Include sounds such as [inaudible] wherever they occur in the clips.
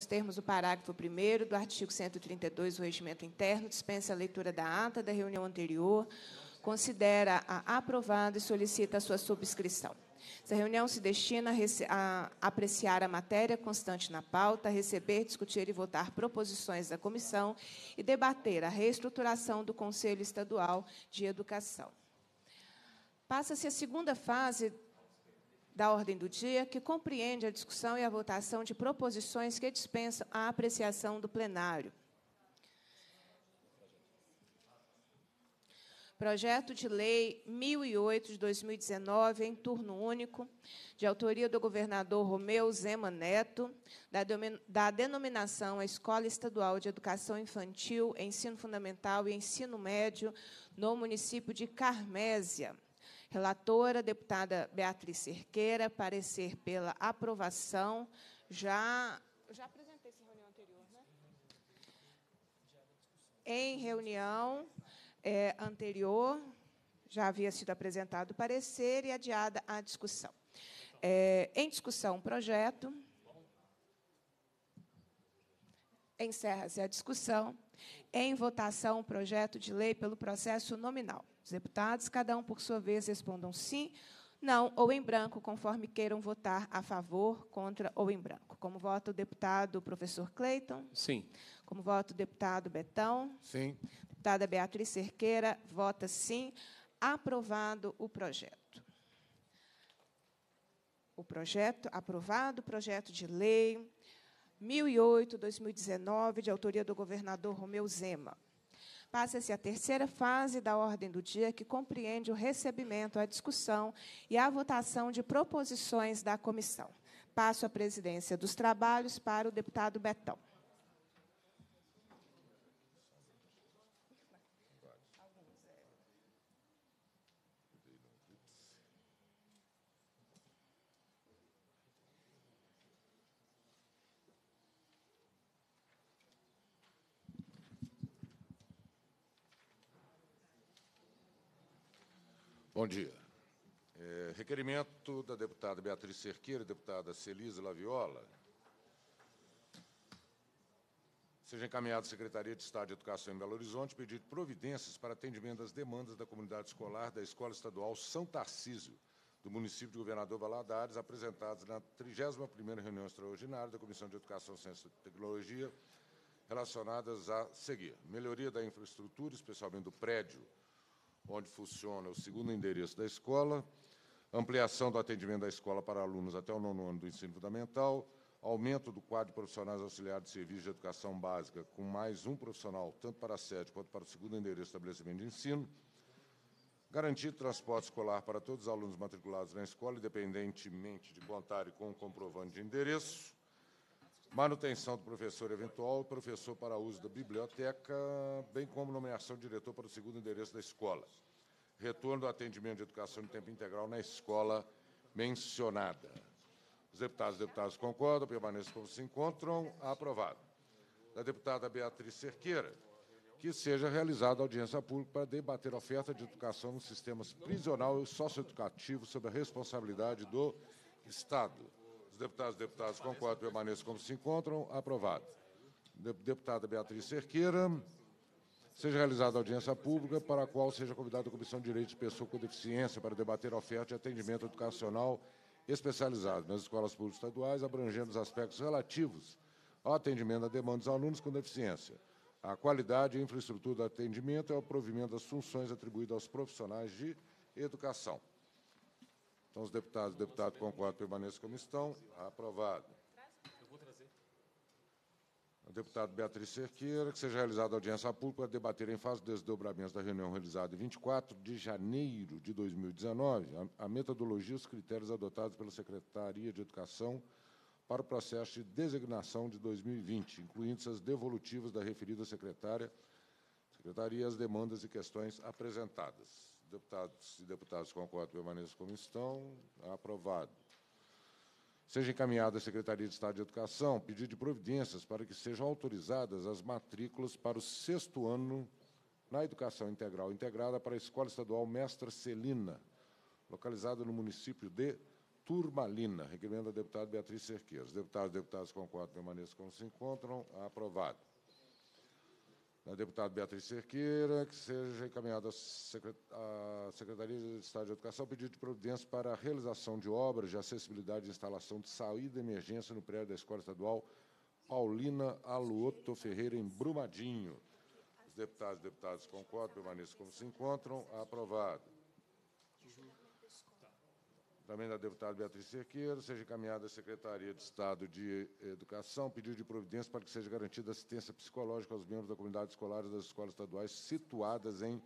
Nos termos do parágrafo 1 do artigo 132 do Regimento Interno, dispensa a leitura da ata da reunião anterior, considera a aprovada e solicita a sua subscrição. Essa reunião se destina a, a apreciar a matéria constante na pauta, receber, discutir e votar proposições da comissão e debater a reestruturação do Conselho Estadual de Educação. Passa-se a segunda fase da ordem do dia, que compreende a discussão e a votação de proposições que dispensam a apreciação do plenário. Projeto de Lei 1008 de 2019, em turno único, de autoria do governador Romeu Zema Neto, da, denominação a Escola Estadual de Educação Infantil, Ensino Fundamental e Ensino Médio, no município de Carmésia. Relatora, deputada Beatriz Cerqueira, parecer pela aprovação. Já, já apresentei essa reunião anterior, né? Em reunião é, anterior, já havia sido apresentado o parecer e adiada a discussão. É, em discussão, o projeto. Encerra-se a discussão. Em votação, o projeto de lei pelo processo nominal. Os deputados, cada um por sua vez, respondam sim, não ou em branco, conforme queiram votar a favor, contra ou em branco. Como vota o deputado professor Cleiton? Sim. Como vota o deputado Betão? Sim. Deputada Beatriz Cerqueira vota sim. Aprovado o projeto. O projeto aprovado, o projeto de lei 1008-2019, de autoria do governador Romeu Zema. Passa-se a terceira fase da ordem do dia, que compreende o recebimento, a discussão e a votação de proposições da comissão. Passo a presidência dos trabalhos para o deputado Betão. Bom dia. É, requerimento da deputada Beatriz Cerqueira e deputada Celise Laviola. Seja encaminhado à Secretaria de Estado de Educação em Belo Horizonte pedir providências para atendimento das demandas da comunidade escolar da Escola Estadual São Tarcísio, do município de Governador Valadares, apresentadas na 31ª reunião extraordinária da Comissão de Educação, Ciência e Tecnologia, relacionadas a seguir. Melhoria da infraestrutura, especialmente do prédio onde funciona o segundo endereço da escola, ampliação do atendimento da escola para alunos até o nono ano do ensino fundamental, aumento do quadro de profissionais auxiliares de serviço de educação básica com mais um profissional, tanto para a sede quanto para o segundo endereço do estabelecimento de ensino, garantir transporte escolar para todos os alunos matriculados na escola, independentemente de contarem com o comprovante de endereço, Manutenção do professor eventual, professor para uso da biblioteca, bem como nomeação de diretor para o segundo endereço da escola. Retorno do atendimento de educação de tempo integral na escola mencionada. Os deputados e deputadas concordam, permaneçam como se encontram. Aprovado. Da deputada Beatriz Cerqueira, que seja realizada audiência pública para debater oferta de educação nos sistemas prisional e socioeducativo sob a responsabilidade do Estado deputados e deputadas concordam permaneço como se encontram. Aprovado. Deputada Beatriz Cerqueira. Seja realizada audiência pública para a qual seja convidada a Comissão de Direitos de Pessoa com Deficiência para debater a oferta de atendimento educacional especializado nas escolas públicas estaduais, abrangendo os aspectos relativos ao atendimento à demanda dos alunos com deficiência, a qualidade e infraestrutura do atendimento e é ao provimento das funções atribuídas aos profissionais de educação. Então, os deputados e deputado concordam, permaneçam como estão. Aprovado. Deputado Beatriz Cerqueira, que seja realizada audiência pública para debater em fase dos desdobramentos da reunião realizada em 24 de janeiro de 2019 a, metodologia e os critérios adotados pela Secretaria de Educação para o processo de designação de 2020, incluindo as devolutivas da referida secretária, secretaria, as demandas e questões apresentadas. Deputados e deputados concordam, permaneçam como estão. Aprovado. Seja encaminhado à Secretaria de Estado de Educação pedido de providências para que sejam autorizadas as matrículas para o sexto ano na Educação Integral Integrada para a Escola Estadual Mestra Celina, localizada no município de Turmalina. Requerimento da deputada Beatriz Cerqueiros. Deputados e deputados concordam, permaneçam como se encontram. Aprovado da deputada Beatriz Cerqueira, que seja encaminhado à Secretaria de Estado de Educação pedido de providência para a realização de obras de acessibilidade e instalação de saída de emergência no prédio da Escola Estadual Paulina Aluoto Ferreira, em Brumadinho. Os deputados e deputadas concordam, permaneçam como se encontram. Aprovado também da deputada Beatriz Cerqueiro, seja encaminhada à Secretaria de Estado de Educação, pedido de providência para que seja garantida assistência psicológica aos membros da comunidade escolar das escolas estaduais situadas em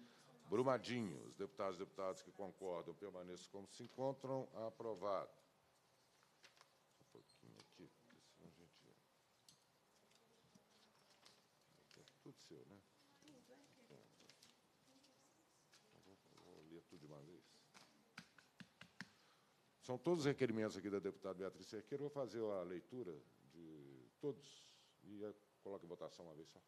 Brumadinho. Os deputados e deputadas que concordam permaneçam como se encontram. Aprovado. São todos os requerimentos aqui da deputada Beatriz Cerqueira. Eu vou fazer a leitura de todos e coloco em votação uma vez só.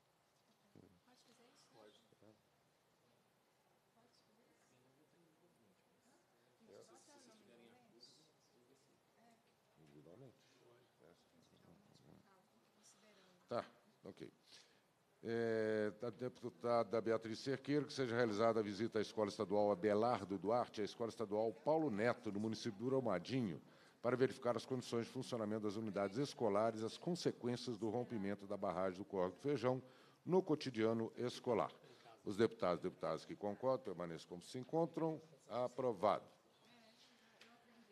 é, da tá deputada Beatriz Cerqueiro, que seja realizada a visita à Escola Estadual Abelardo Duarte e à Escola Estadual Paulo Neto, no município de Brumadinho, para verificar as condições de funcionamento das unidades escolares, as consequências do rompimento da barragem do Córrego do Feijão no cotidiano escolar. Os deputados e deputadas que concordam permaneçam como se encontram. Aprovado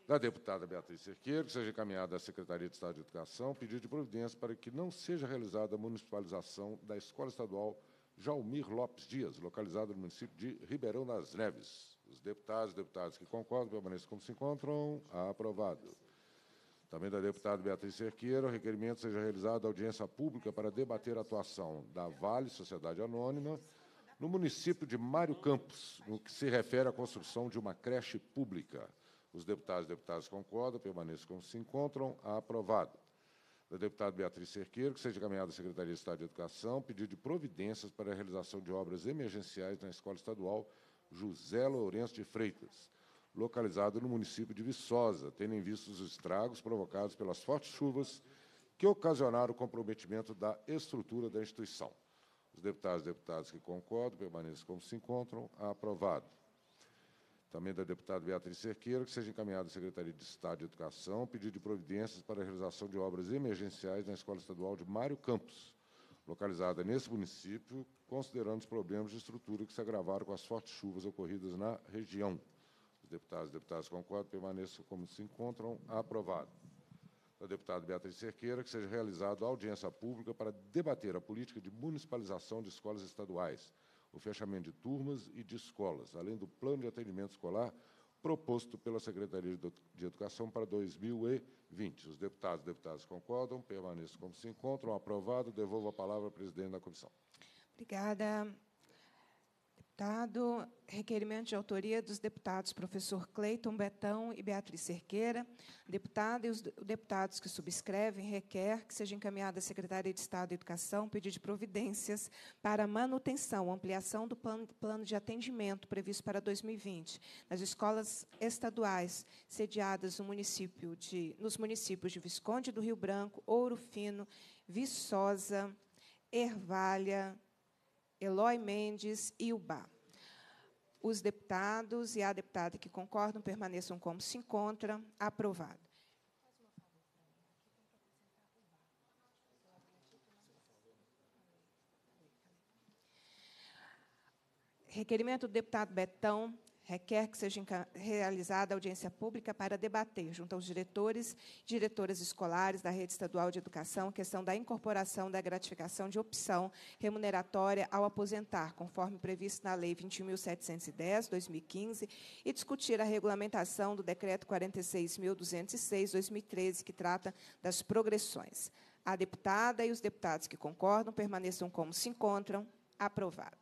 da deputada Beatriz Cerqueiro, que seja encaminhado à Secretaria de Estado de Educação, pedido de providência para que não seja realizada a municipalização da Escola Estadual Jaumir Lopes Dias, localizada no município de Ribeirão das Neves. Os deputados e deputadas que concordam permaneçam como se encontram. Aprovado. Também da deputada Beatriz Cerqueiro, o requerimento seja realizado audiência pública para debater a atuação da Vale Sociedade Anônima no município de Mário Campos, no que se refere à construção de uma creche pública. Os deputados e deputadas concordam, permaneçam como se encontram. Aprovado. Da deputada Beatriz Cerqueiro, que seja encaminhada à Secretaria de Estado de Educação, pedido de providências para a realização de obras emergenciais na Escola Estadual José Lourenço de Freitas, localizada no município de Viçosa, tendo em vista os estragos provocados pelas fortes chuvas que ocasionaram o comprometimento da estrutura da instituição. Os deputados e deputadas que concordam permaneçam como se encontram. Aprovado também da deputada Beatriz Cerqueira, que seja encaminhado à Secretaria de Estado de Educação pedido de providências para a realização de obras emergenciais na Escola Estadual de Mário Campos, localizada nesse município, considerando os problemas de estrutura que se agravaram com as fortes chuvas ocorridas na região. Os deputados e deputadas concordam, permaneçam como se encontram. Aprovado. Da deputada Beatriz Cerqueira, que seja realizada audiência pública para debater a política de municipalização de escolas estaduais o fechamento de turmas e de escolas, além do plano de atendimento escolar proposto pela Secretaria de Educação para 2020. Os deputados e deputadas concordam, permaneçam como se encontram. Aprovado. Devolvo a palavra ao presidente da comissão. Obrigada. Dado requerimento de autoria dos deputados professor Cleiton Betão e Beatriz Cerqueira, deputada e os deputados que subscrevem requer que seja encaminhada à Secretaria de Estado da Educação pedido de providências para manutenção, ampliação do plano de atendimento previsto para 2020 nas escolas estaduais sediadas no município de, nos municípios de Visconde do Rio Branco, Ouro Fino, Viçosa, Ervalha, Eloy Mendes e Ubá. Os deputados e a deputada que concordam permaneçam como se encontram. Aprovado. Requerimento do deputado Betão requer que seja realizada audiência pública para debater, junto aos diretores e diretoras escolares da Rede Estadual de Educação, a questão da incorporação da gratificação de opção remuneratória ao aposentar, conforme previsto na Lei 20.710, 2015, e discutir a regulamentação do Decreto 46.206, 2013, que trata das progressões. A deputada e os deputados que concordam permaneçam como se encontram. Aprovado.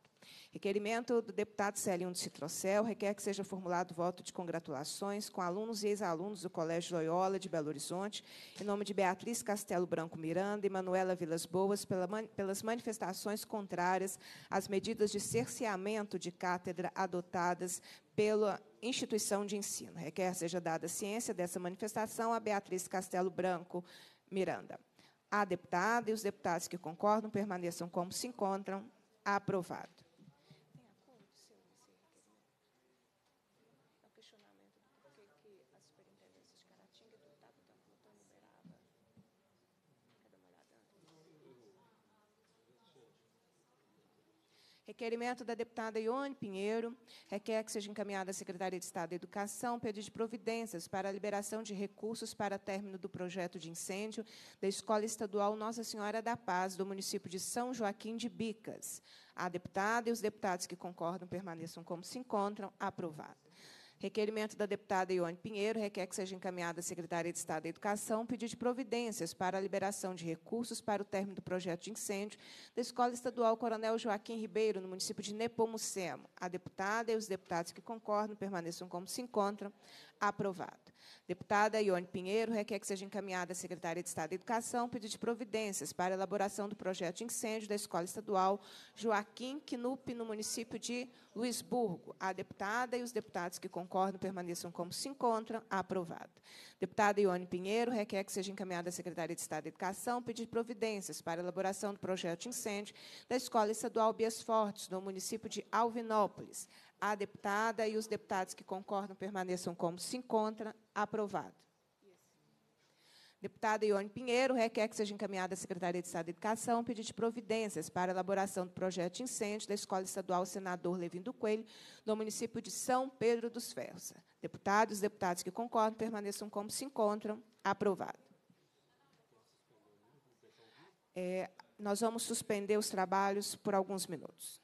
Requerimento do deputado Celinho de Citrocel requer que seja formulado voto de congratulações com alunos e ex-alunos do Colégio Loyola de Belo Horizonte, em nome de Beatriz Castelo Branco Miranda e Manuela Vilas Boas, pela, pelas manifestações contrárias às medidas de cerceamento de cátedra adotadas pela instituição de ensino. Requer seja dada ciência dessa manifestação a Beatriz Castelo Branco Miranda. A deputada e os deputados que concordam permaneçam como se encontram. Aprovado. Requerimento da deputada Ione Pinheiro requer que seja encaminhada à Secretaria de Estado da Educação pedido de providências para a liberação de recursos para término do projeto de incêndio da Escola Estadual Nossa Senhora da Paz, do município de São Joaquim de Bicas. A deputada e os deputados que concordam permaneçam como se encontram. Aprovado. Requerimento da deputada Ione Pinheiro requer que seja encaminhada à Secretaria de Estado da Educação pedido de providências para a liberação de recursos para o término do projeto de incêndio da Escola Estadual Coronel Joaquim Ribeiro, no município de Nepomucemo. A deputada e os deputados que concordam permaneçam como se encontram. Aprovado. Deputada Ione Pinheiro requer que seja encaminhada à Secretaria de Estado da Educação pedido de providências para a elaboração do projeto de incêndio da Escola Estadual Joaquim Knup, no município de Luisburgo. A deputada e os deputados que concordam permaneçam como se encontram. Aprovado. Deputada Ione Pinheiro requer que seja encaminhada à Secretaria de Estado da Educação pedido de providências para a elaboração do projeto de incêndio da Escola Estadual Bias Fortes, no município de Alvinópolis a deputada e os deputados que concordam permaneçam como se encontram. Aprovado. Deputada Ione Pinheiro requer que seja encaminhada à Secretaria de Estado de Educação pedido de providências para a elaboração do projeto de incêndio da Escola Estadual Senador Levindo Coelho, no município de São Pedro dos Ferros. Deputados e deputados que concordam permaneçam como se encontram. Aprovado. É, nós vamos suspender os trabalhos por alguns minutos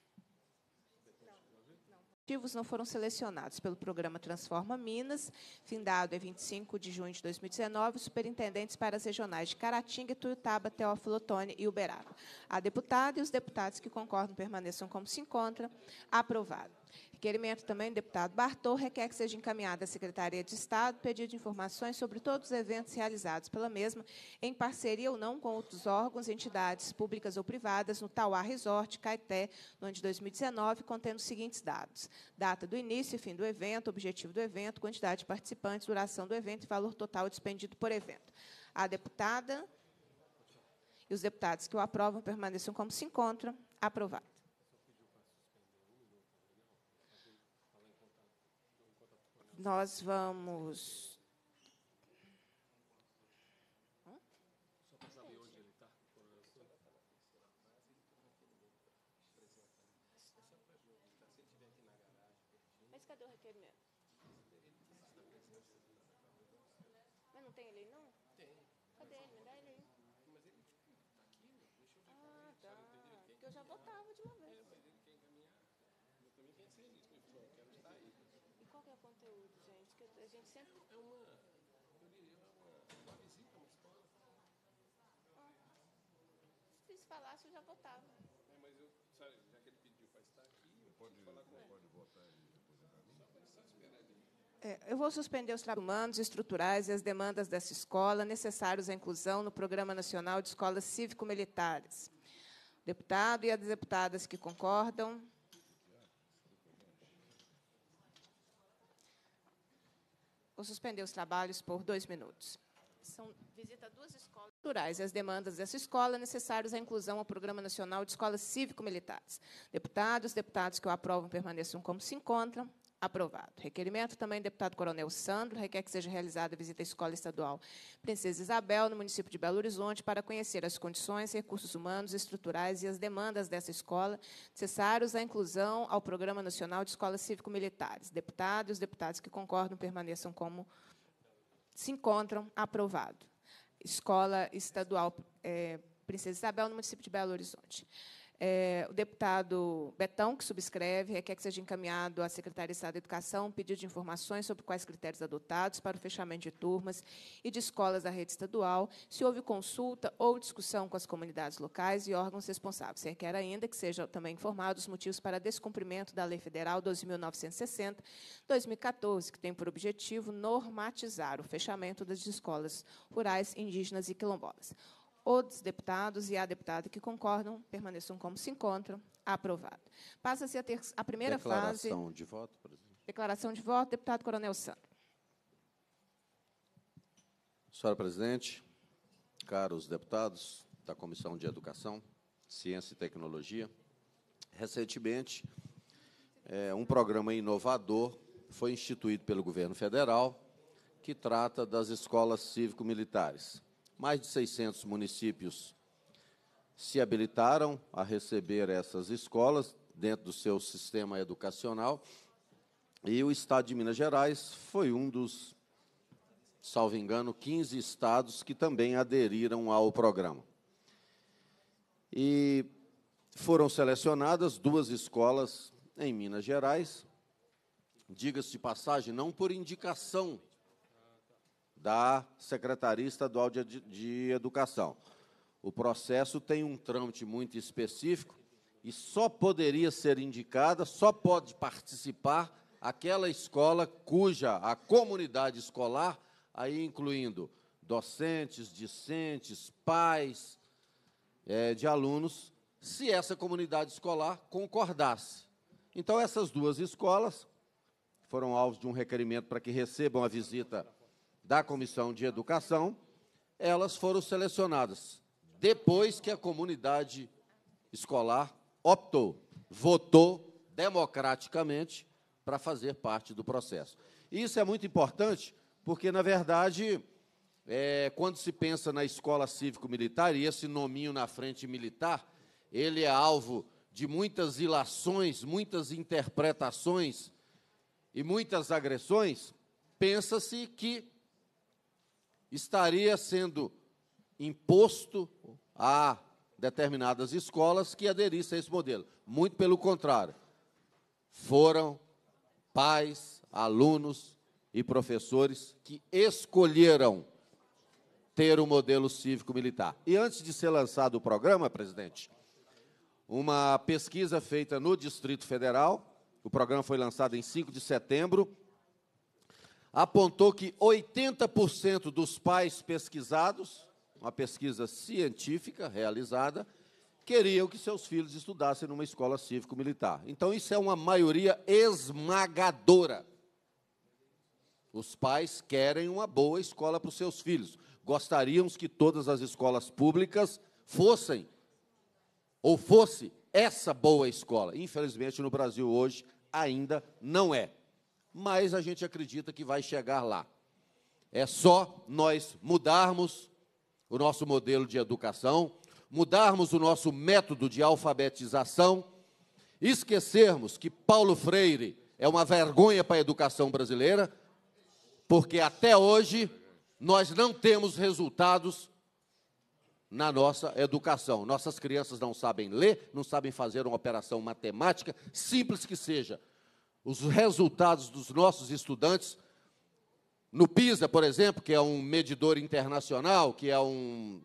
objetivos não foram selecionados pelo programa Transforma Minas, findado em 25 de junho de 2019, superintendentes para as regionais de Caratinga, Tuiutaba, Teófilo Otoni e Uberaba. A deputada e os deputados que concordam permaneçam como se encontram. Aprovado. Requerimento também do deputado Bartol requer que seja encaminhada à Secretaria de Estado pedido de informações sobre todos os eventos realizados pela mesma, em parceria ou não com outros órgãos, entidades públicas ou privadas, no Tauá Resort, Caeté, no ano de 2019, contendo os seguintes dados: data do início e fim do evento, objetivo do evento, quantidade de participantes, duração do evento e valor total despendido por evento. A deputada e os deputados que o aprovam permaneçam como se encontram. Aprovado. nós vamos gente sempre. É uma, eu diria, é uma, uma visita uma escola. Ah, se eles eu já votava. É, mas eu, sabe, já que ele pediu para estar aqui, eu pode, falar com ele. Pode votar e Só para estar esperando é, eu vou suspender os trabalhos humanos, estruturais e as demandas dessa escola necessários à inclusão no Programa Nacional de Escolas Cívico-Militares. Deputado e as deputadas que concordam. Vou suspender os trabalhos por dois minutos. São visita duas escolas culturais e as demandas dessa escola necessárias à inclusão ao Programa Nacional de Escolas Cívico-Militares. Deputados, deputados que o aprovam permaneçam como se encontram. Aprovado. Requerimento também deputado Coronel Sandro, requer que seja realizada a visita à Escola Estadual Princesa Isabel, no município de Belo Horizonte, para conhecer as condições, recursos humanos, estruturais e as demandas dessa escola, necessários à inclusão ao Programa Nacional de Escolas Cívico-Militares. Deputado e os deputados que concordam permaneçam como se encontram. Aprovado. Escola Estadual é, Princesa Isabel, no município de Belo Horizonte. É, o deputado Betão, que subscreve, requer que seja encaminhado à Secretaria de Estado da Educação um pedido de informações sobre quais critérios adotados para o fechamento de turmas e de escolas da rede estadual, se houve consulta ou discussão com as comunidades locais e órgãos responsáveis. Se requer ainda que sejam também informados os motivos para descumprimento da Lei Federal 12.960, 2014, que tem por objetivo normatizar o fechamento das escolas rurais, indígenas e quilombolas outros deputados e a deputada que concordam permaneçam como se encontram. Aprovado. Passa-se a, ter, a primeira Declaração fase. Declaração de voto, presidente. Declaração de voto, deputado Coronel Santos. Senhora presidente, caros deputados da Comissão de Educação, Ciência e Tecnologia, recentemente, é, um programa inovador foi instituído pelo governo federal que trata das escolas cívico-militares mais de 600 municípios se habilitaram a receber essas escolas dentro do seu sistema educacional. E o estado de Minas Gerais foi um dos, salvo engano, 15 estados que também aderiram ao programa. E foram selecionadas duas escolas em Minas Gerais, diga-se de passagem, não por indicação da Secretaria Estadual de, de Educação. O processo tem um trâmite muito específico e só poderia ser indicada, só pode participar aquela escola cuja a comunidade escolar, aí incluindo docentes, discentes, pais é, de alunos, se essa comunidade escolar concordasse. Então, essas duas escolas foram alvos de um requerimento para que recebam a visita da Comissão de Educação, elas foram selecionadas depois que a comunidade escolar optou, votou democraticamente para fazer parte do processo. Isso é muito importante porque, na verdade, é, quando se pensa na escola cívico-militar, e esse nominho na frente militar, ele é alvo de muitas ilações, muitas interpretações e muitas agressões, pensa-se que estaria sendo imposto a determinadas escolas que aderissem a esse modelo. Muito pelo contrário. Foram pais, alunos e professores que escolheram ter o um modelo cívico-militar. E antes de ser lançado o programa, presidente, uma pesquisa feita no Distrito Federal, o programa foi lançado em 5 de setembro apontou que 80% dos pais pesquisados, uma pesquisa científica realizada, queriam que seus filhos estudassem numa escola cívico-militar. Então, isso é uma maioria esmagadora. Os pais querem uma boa escola para os seus filhos. Gostaríamos que todas as escolas públicas fossem, ou fosse, essa boa escola. Infelizmente, no Brasil hoje, ainda não é mas a gente acredita que vai chegar lá. É só nós mudarmos o nosso modelo de educação, mudarmos o nosso método de alfabetização, esquecermos que Paulo Freire é uma vergonha para a educação brasileira, porque até hoje nós não temos resultados na nossa educação. Nossas crianças não sabem ler, não sabem fazer uma operação matemática, simples que seja os resultados dos nossos estudantes no PISA, por exemplo, que é um medidor internacional, que é um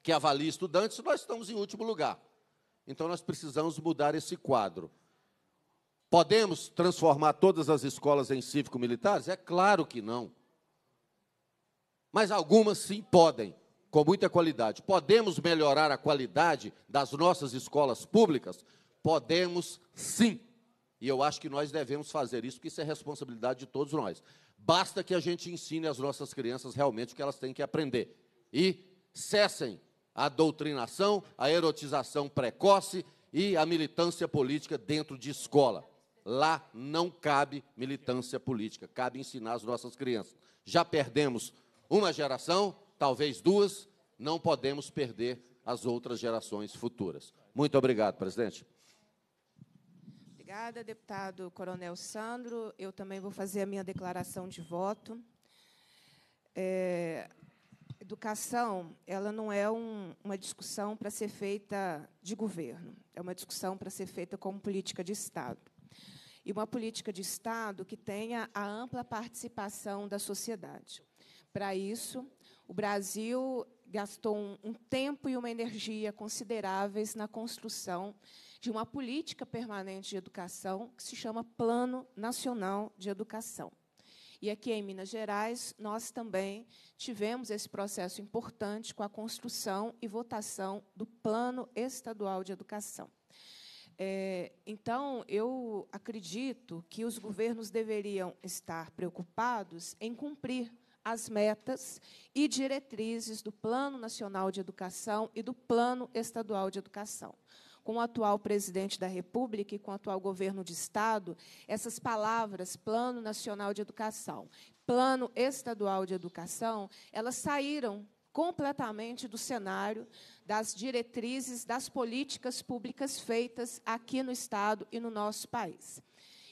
que avalia estudantes, nós estamos em último lugar. Então nós precisamos mudar esse quadro. Podemos transformar todas as escolas em cívico-militares? É claro que não. Mas algumas sim podem, com muita qualidade. Podemos melhorar a qualidade das nossas escolas públicas? Podemos sim. E eu acho que nós devemos fazer isso, porque isso é responsabilidade de todos nós. Basta que a gente ensine às nossas crianças realmente o que elas têm que aprender. E cessem a doutrinação, a erotização precoce e a militância política dentro de escola. Lá não cabe militância política, cabe ensinar as nossas crianças. Já perdemos uma geração, talvez duas, não podemos perder as outras gerações futuras. Muito obrigado, presidente. Obrigada, deputado Coronel Sandro. Eu também vou fazer a minha declaração de voto. É, educação, ela não é um, uma discussão para ser feita de governo. É uma discussão para ser feita como política de Estado e uma política de Estado que tenha a ampla participação da sociedade. Para isso, o Brasil gastou um, um tempo e uma energia consideráveis na construção de uma política permanente de educação que se chama Plano Nacional de Educação. E aqui em Minas Gerais, nós também tivemos esse processo importante com a construção e votação do Plano Estadual de Educação. É, então, eu acredito que os governos deveriam estar preocupados em cumprir as metas e diretrizes do Plano Nacional de Educação e do Plano Estadual de Educação com o atual presidente da República e com o atual governo de Estado, essas palavras, Plano Nacional de Educação, Plano Estadual de Educação, elas saíram completamente do cenário das diretrizes das políticas públicas feitas aqui no Estado e no nosso país.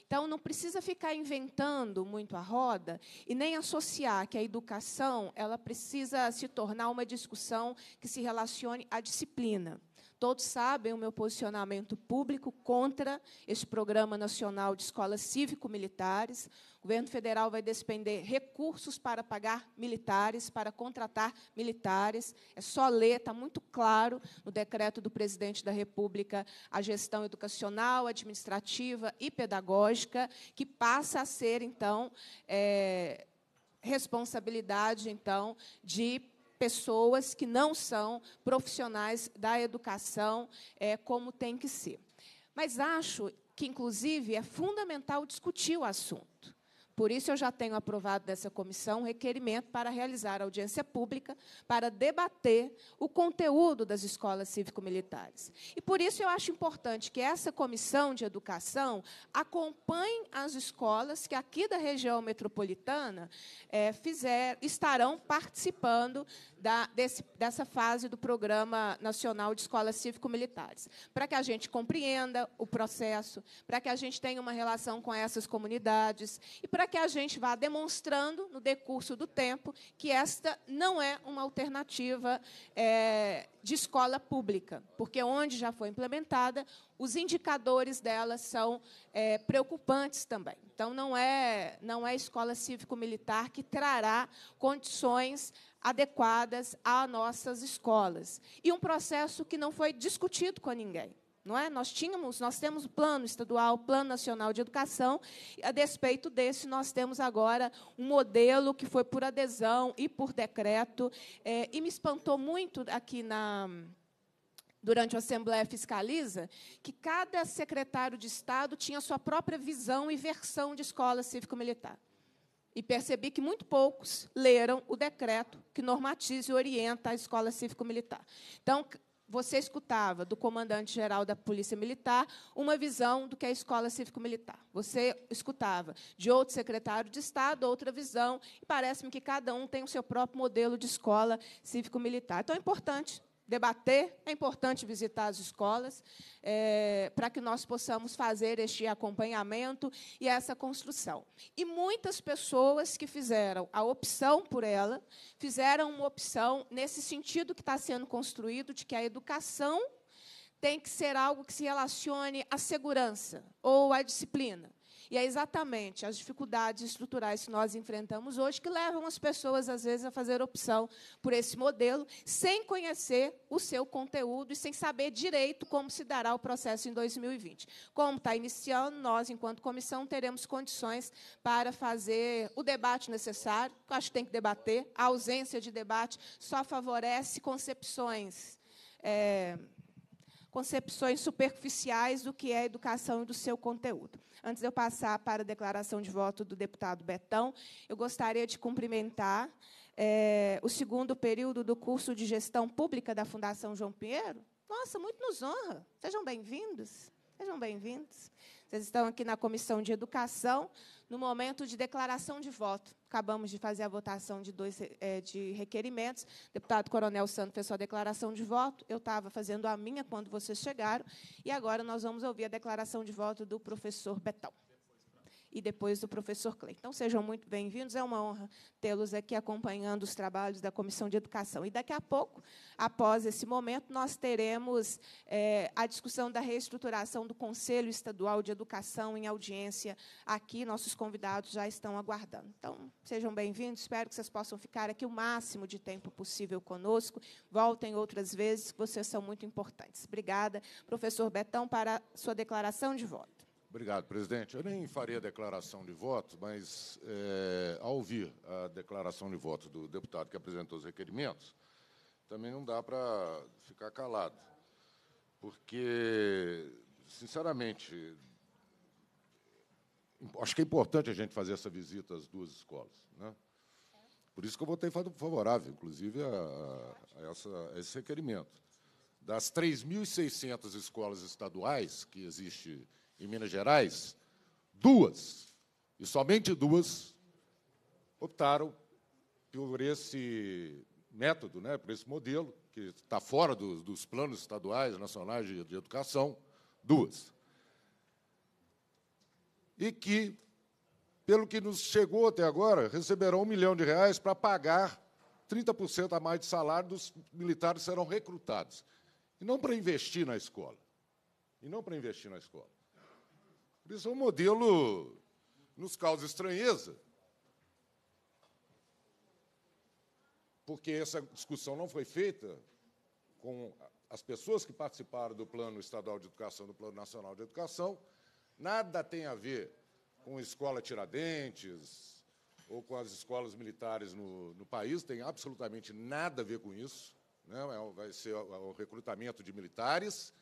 Então, não precisa ficar inventando muito a roda e nem associar que a educação ela precisa se tornar uma discussão que se relacione à disciplina. Todos sabem o meu posicionamento público contra este Programa Nacional de Escolas Cívico-Militares. O governo federal vai despender recursos para pagar militares, para contratar militares. É só ler, está muito claro no decreto do presidente da República a gestão educacional, administrativa e pedagógica, que passa a ser, então, é, responsabilidade então de pessoas que não são profissionais da educação é, como tem que ser. Mas acho que, inclusive, é fundamental discutir o assunto. Por isso, eu já tenho aprovado dessa comissão um requerimento para realizar audiência pública para debater o conteúdo das escolas cívico-militares. E por isso, eu acho importante que essa comissão de educação acompanhe as escolas que aqui da região metropolitana é, fizer, estarão participando da, desse, dessa fase do Programa Nacional de Escolas Cívico-Militares, para que a gente compreenda o processo, para que a gente tenha uma relação com essas comunidades e para que a gente vá demonstrando, no decurso do tempo, que esta não é uma alternativa é, de escola pública, porque onde já foi implementada, os indicadores dela são é, preocupantes também. Então, não é, não é escola cívico-militar que trará condições adequadas às nossas escolas. E um processo que não foi discutido com ninguém. Não é? Nós tínhamos, nós temos o plano estadual, o plano nacional de educação, e a despeito desse, nós temos agora um modelo que foi por adesão e por decreto. É, e me espantou muito aqui na, durante a Assembleia Fiscaliza, que cada secretário de Estado tinha sua própria visão e versão de escola cívico-militar e percebi que muito poucos leram o decreto que normatiza e orienta a escola cívico-militar. Então, você escutava do comandante-geral da Polícia Militar uma visão do que é a escola cívico-militar. Você escutava de outro secretário de Estado outra visão, e parece-me que cada um tem o seu próprio modelo de escola cívico-militar. Então, é importante debater, é importante visitar as escolas é, para que nós possamos fazer este acompanhamento e essa construção. E muitas pessoas que fizeram a opção por ela, fizeram uma opção nesse sentido que está sendo construído, de que a educação tem que ser algo que se relacione à segurança ou à disciplina. E é exatamente as dificuldades estruturais que nós enfrentamos hoje que levam as pessoas, às vezes, a fazer opção por esse modelo, sem conhecer o seu conteúdo e sem saber direito como se dará o processo em 2020. Como está iniciando, nós, enquanto comissão, teremos condições para fazer o debate necessário, que acho que tem que debater. A ausência de debate só favorece concepções. É concepções superficiais do que é educação e do seu conteúdo. Antes de eu passar para a declaração de voto do deputado Betão, eu gostaria de cumprimentar é, o segundo período do curso de gestão pública da Fundação João Pinheiro. Nossa, muito nos honra. Sejam bem-vindos. Sejam bem-vindos. Vocês estão aqui na Comissão de Educação, no momento de declaração de voto. Acabamos de fazer a votação de dois é, de requerimentos. O deputado Coronel Santos fez sua declaração de voto. Eu estava fazendo a minha quando vocês chegaram. E agora nós vamos ouvir a declaração de voto do professor Betão e depois do professor Clay. Então, sejam muito bem-vindos. É uma honra tê-los aqui acompanhando os trabalhos da Comissão de Educação. E daqui a pouco, após esse momento, nós teremos é, a discussão da reestruturação do Conselho Estadual de Educação em audiência aqui. Nossos convidados já estão aguardando. Então, sejam bem-vindos. Espero que vocês possam ficar aqui o máximo de tempo possível conosco. Voltem outras vezes, vocês são muito importantes. Obrigada, professor Betão, para sua declaração de voto. Obrigado, presidente. Eu nem farei a declaração de voto, mas, é, ao ouvir a declaração de voto do deputado que apresentou os requerimentos, também não dá para ficar calado. Porque, sinceramente, acho que é importante a gente fazer essa visita às duas escolas. Né? Por isso que eu votei favorável, inclusive, a, a, essa, a esse requerimento. Das 3.600 escolas estaduais que existe em Minas Gerais, duas, e somente duas, optaram por esse método, né, por esse modelo, que está fora dos planos estaduais, nacionais de, de educação, duas. E que, pelo que nos chegou até agora, receberão um milhão de reais para pagar 30% a mais de salário dos militares serão recrutados. E não para investir na escola. E não para investir na escola. Por isso, o modelo nos causa estranheza. Porque essa discussão não foi feita com as pessoas que participaram do Plano Estadual de Educação, do Plano Nacional de Educação, nada tem a ver com escola Tiradentes ou com as escolas militares no, no país, tem absolutamente nada a ver com isso. Né? É vai ser o é recrutamento de militares,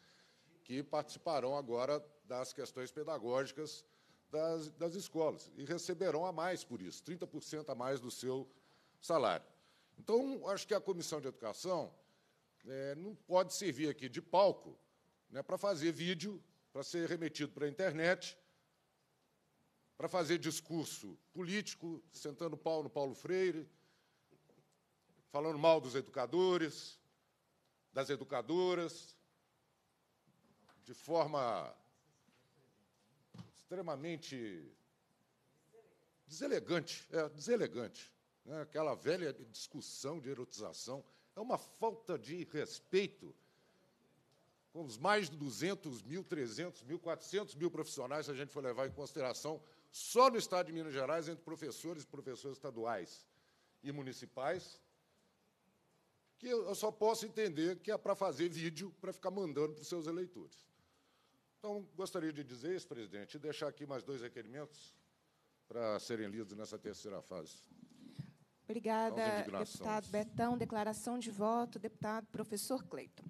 que participarão agora das questões pedagógicas das, das escolas e receberão a mais por isso, 30% a mais do seu salário. Então, acho que a Comissão de Educação é, não pode servir aqui de palco né, para fazer vídeo, para ser remetido para a internet, para fazer discurso político, sentando pau no Paulo Freire, falando mal dos educadores, das educadoras, de forma extremamente deselegante, é, deselegante. Né? Aquela velha discussão de erotização é uma falta de respeito com os mais de 200 mil, 300 mil, 400 mil profissionais, se a gente for levar em consideração, só no Estado de Minas Gerais, entre professores e professores estaduais e municipais, que eu só posso entender que é para fazer vídeo para ficar mandando para os seus eleitores. Então, gostaria de dizer, isso, presidente, e deixar aqui mais dois requerimentos para serem lidos nessa terceira fase. Obrigada, deputado Betão. Declaração de voto, deputado professor Cleiton.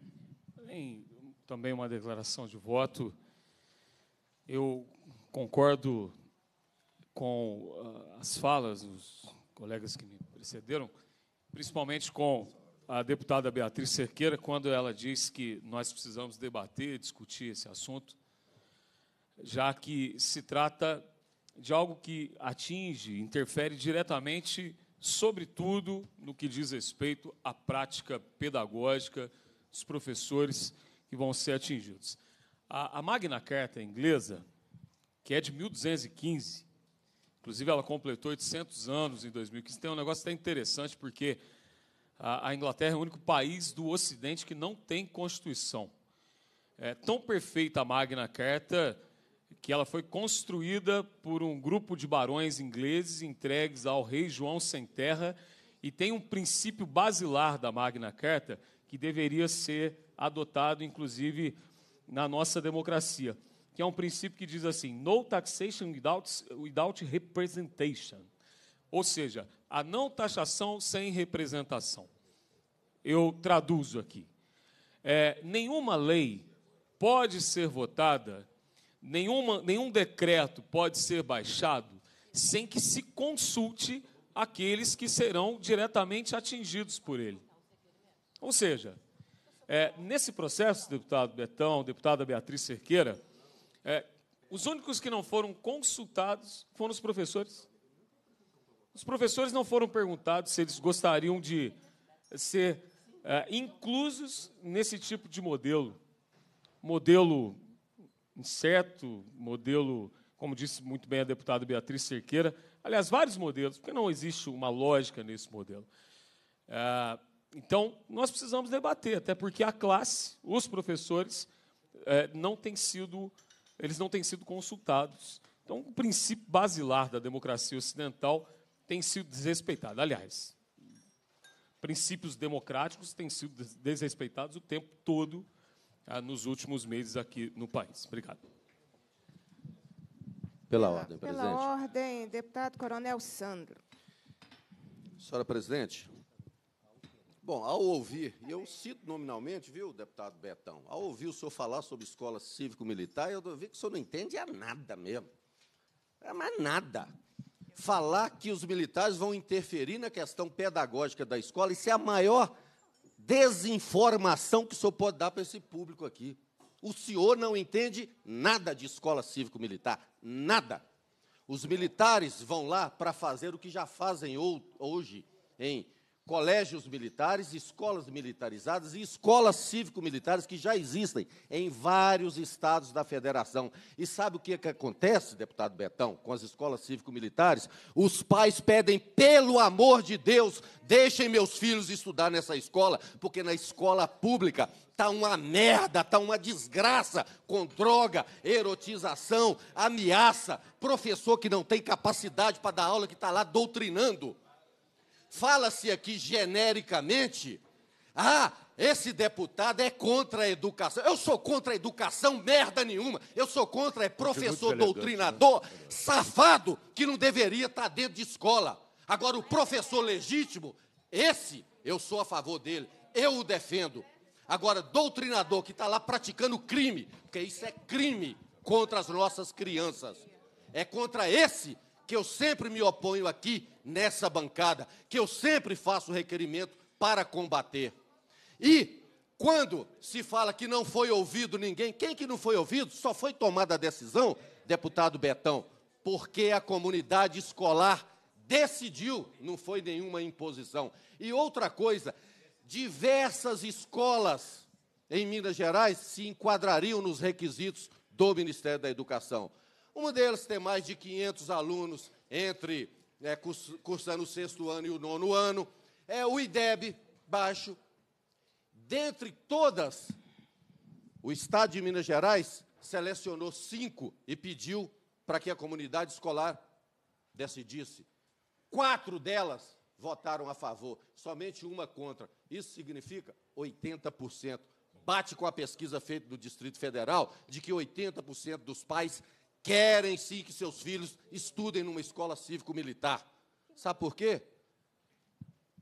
Bem, também uma declaração de voto. Eu concordo com uh, as falas dos colegas que me precederam, principalmente com a deputada Beatriz Cerqueira, quando ela diz que nós precisamos debater, discutir esse assunto já que se trata de algo que atinge, interfere diretamente, sobretudo no que diz respeito à prática pedagógica dos professores que vão ser atingidos. A, a Magna Carta inglesa, que é de 1215, inclusive ela completou 800 anos em 2015, tem então é um negócio até interessante, porque a, a Inglaterra é o único país do Ocidente que não tem Constituição. É tão perfeita a Magna Carta que ela foi construída por um grupo de barões ingleses entregues ao rei João Sem Terra e tem um princípio basilar da Magna Carta que deveria ser adotado, inclusive, na nossa democracia, que é um princípio que diz assim: no taxation without, without representation, ou seja, a não taxação sem representação. Eu traduzo aqui. É, nenhuma lei pode ser votada nenhuma, nenhum decreto pode ser baixado sem que se consulte aqueles que serão diretamente atingidos por ele. Ou seja, é, nesse processo, deputado Betão, deputada Beatriz Cerqueira, é, os únicos que não foram consultados foram os professores. Os professores não foram perguntados se eles gostariam de ser é, inclusos nesse tipo de modelo, modelo um certo modelo, como disse muito bem a deputada Beatriz Cerqueira, aliás, vários modelos, porque não existe uma lógica nesse modelo. É, então, nós precisamos debater, até porque a classe, os professores, é, não têm sido, eles não têm sido consultados. Então, o princípio basilar da democracia ocidental tem sido desrespeitado. Aliás, princípios democráticos têm sido desrespeitados o tempo todo ah, nos últimos meses aqui no país. Obrigado. Pela, ordem, pela presidente. Pela ordem, deputado Coronel Sandro. Senhora presidente, bom, ao ouvir, e eu cito nominalmente, viu, deputado Betão, ao ouvir o senhor falar sobre escola cívico-militar, eu vi que o senhor não entende a nada mesmo. É mais nada. Falar que os militares vão interferir na questão pedagógica da escola, isso é a maior desinformação que o senhor pode dar para esse público aqui. O senhor não entende nada de escola cívico-militar, nada. Os militares vão lá para fazer o que já fazem hoje em colégios militares, escolas militarizadas e escolas cívico-militares que já existem em vários estados da federação. E sabe o que, é que acontece, deputado Betão, com as escolas cívico-militares? Os pais pedem, pelo amor de Deus, deixem meus filhos estudar nessa escola, porque na escola pública está uma merda, está uma desgraça, com droga, erotização, ameaça, professor que não tem capacidade para dar aula, que está lá doutrinando fala-se aqui genericamente, ah, esse deputado é contra a educação. Eu sou contra a educação, merda nenhuma. Eu sou contra é professor doutrinador, né? safado, que não deveria estar tá dentro de escola. Agora, o professor legítimo, esse eu sou a favor dele. Eu o defendo. Agora, doutrinador que está lá praticando crime, porque isso é crime contra as nossas crianças. É contra esse que eu sempre me oponho aqui nessa bancada, que eu sempre faço requerimento para combater. E quando se fala que não foi ouvido ninguém, quem que não foi ouvido? Só foi tomada a decisão, deputado Betão, porque a comunidade escolar decidiu, não foi nenhuma imposição. E outra coisa, diversas escolas em Minas Gerais se enquadrariam nos requisitos do Ministério da Educação. Uma delas tem mais de 500 alunos entre né, cursando o sexto ano e o nono ano. É o IDEB baixo. Dentre todas, o Estado de Minas Gerais selecionou cinco e pediu para que a comunidade escolar decidisse. Quatro delas votaram a favor, somente uma contra. Isso significa 80%. Bate com a pesquisa feita do Distrito Federal de que 80% dos pais querem sim que seus filhos estudem numa escola cívico-militar. Sabe por quê?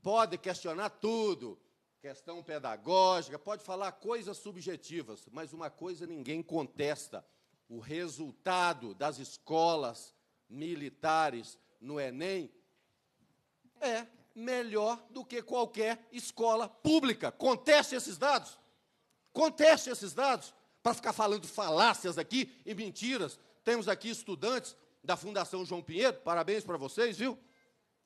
Pode questionar tudo, questão pedagógica, pode falar coisas subjetivas, mas uma coisa ninguém contesta: o resultado das escolas militares no Enem é melhor do que qualquer escola pública. Conteste esses dados. Conteste esses dados para ficar falando falácias aqui e mentiras temos aqui estudantes da Fundação João Pinheiro, parabéns para vocês, viu?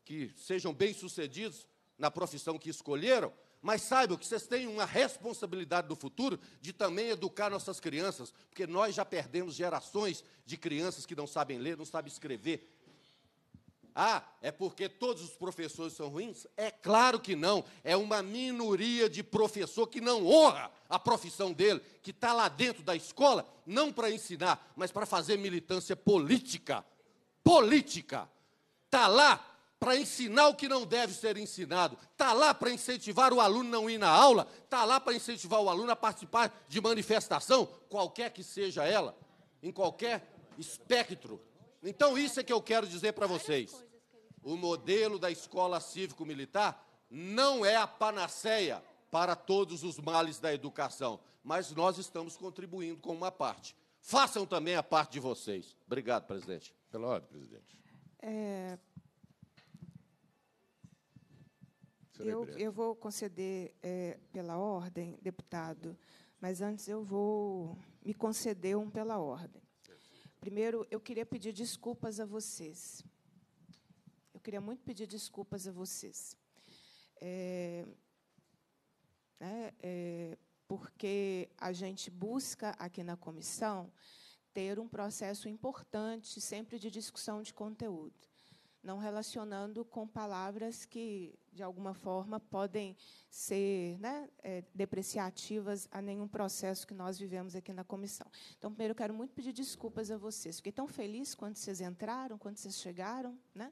Que sejam bem-sucedidos na profissão que escolheram, mas saibam que vocês têm uma responsabilidade do futuro de também educar nossas crianças, porque nós já perdemos gerações de crianças que não sabem ler, não sabem escrever, ah, é porque todos os professores são ruins? É claro que não. É uma minoria de professor que não honra a profissão dele, que está lá dentro da escola, não para ensinar, mas para fazer militância política. Política. Está lá para ensinar o que não deve ser ensinado, está lá para incentivar o aluno a não ir na aula, está lá para incentivar o aluno a participar de manifestação, qualquer que seja ela, em qualquer espectro. Então, isso é que eu quero dizer para vocês. O modelo da escola cívico-militar não é a panaceia para todos os males da educação, mas nós estamos contribuindo com uma parte. Façam também a parte de vocês. Obrigado, presidente. Pela ordem, presidente. É... Eu, eu, vou conceder é, pela ordem, deputado, mas antes eu vou me conceder um pela ordem. Primeiro, eu queria pedir desculpas a vocês. Eu queria muito pedir desculpas a vocês. É, né, é, porque a gente busca aqui na comissão ter um processo importante sempre de discussão de conteúdo não relacionando com palavras que, de alguma forma, podem ser né, é, depreciativas a nenhum processo que nós vivemos aqui na comissão. Então, primeiro, eu quero muito pedir desculpas a vocês. Fiquei tão feliz quando vocês entraram, quando vocês chegaram. Né?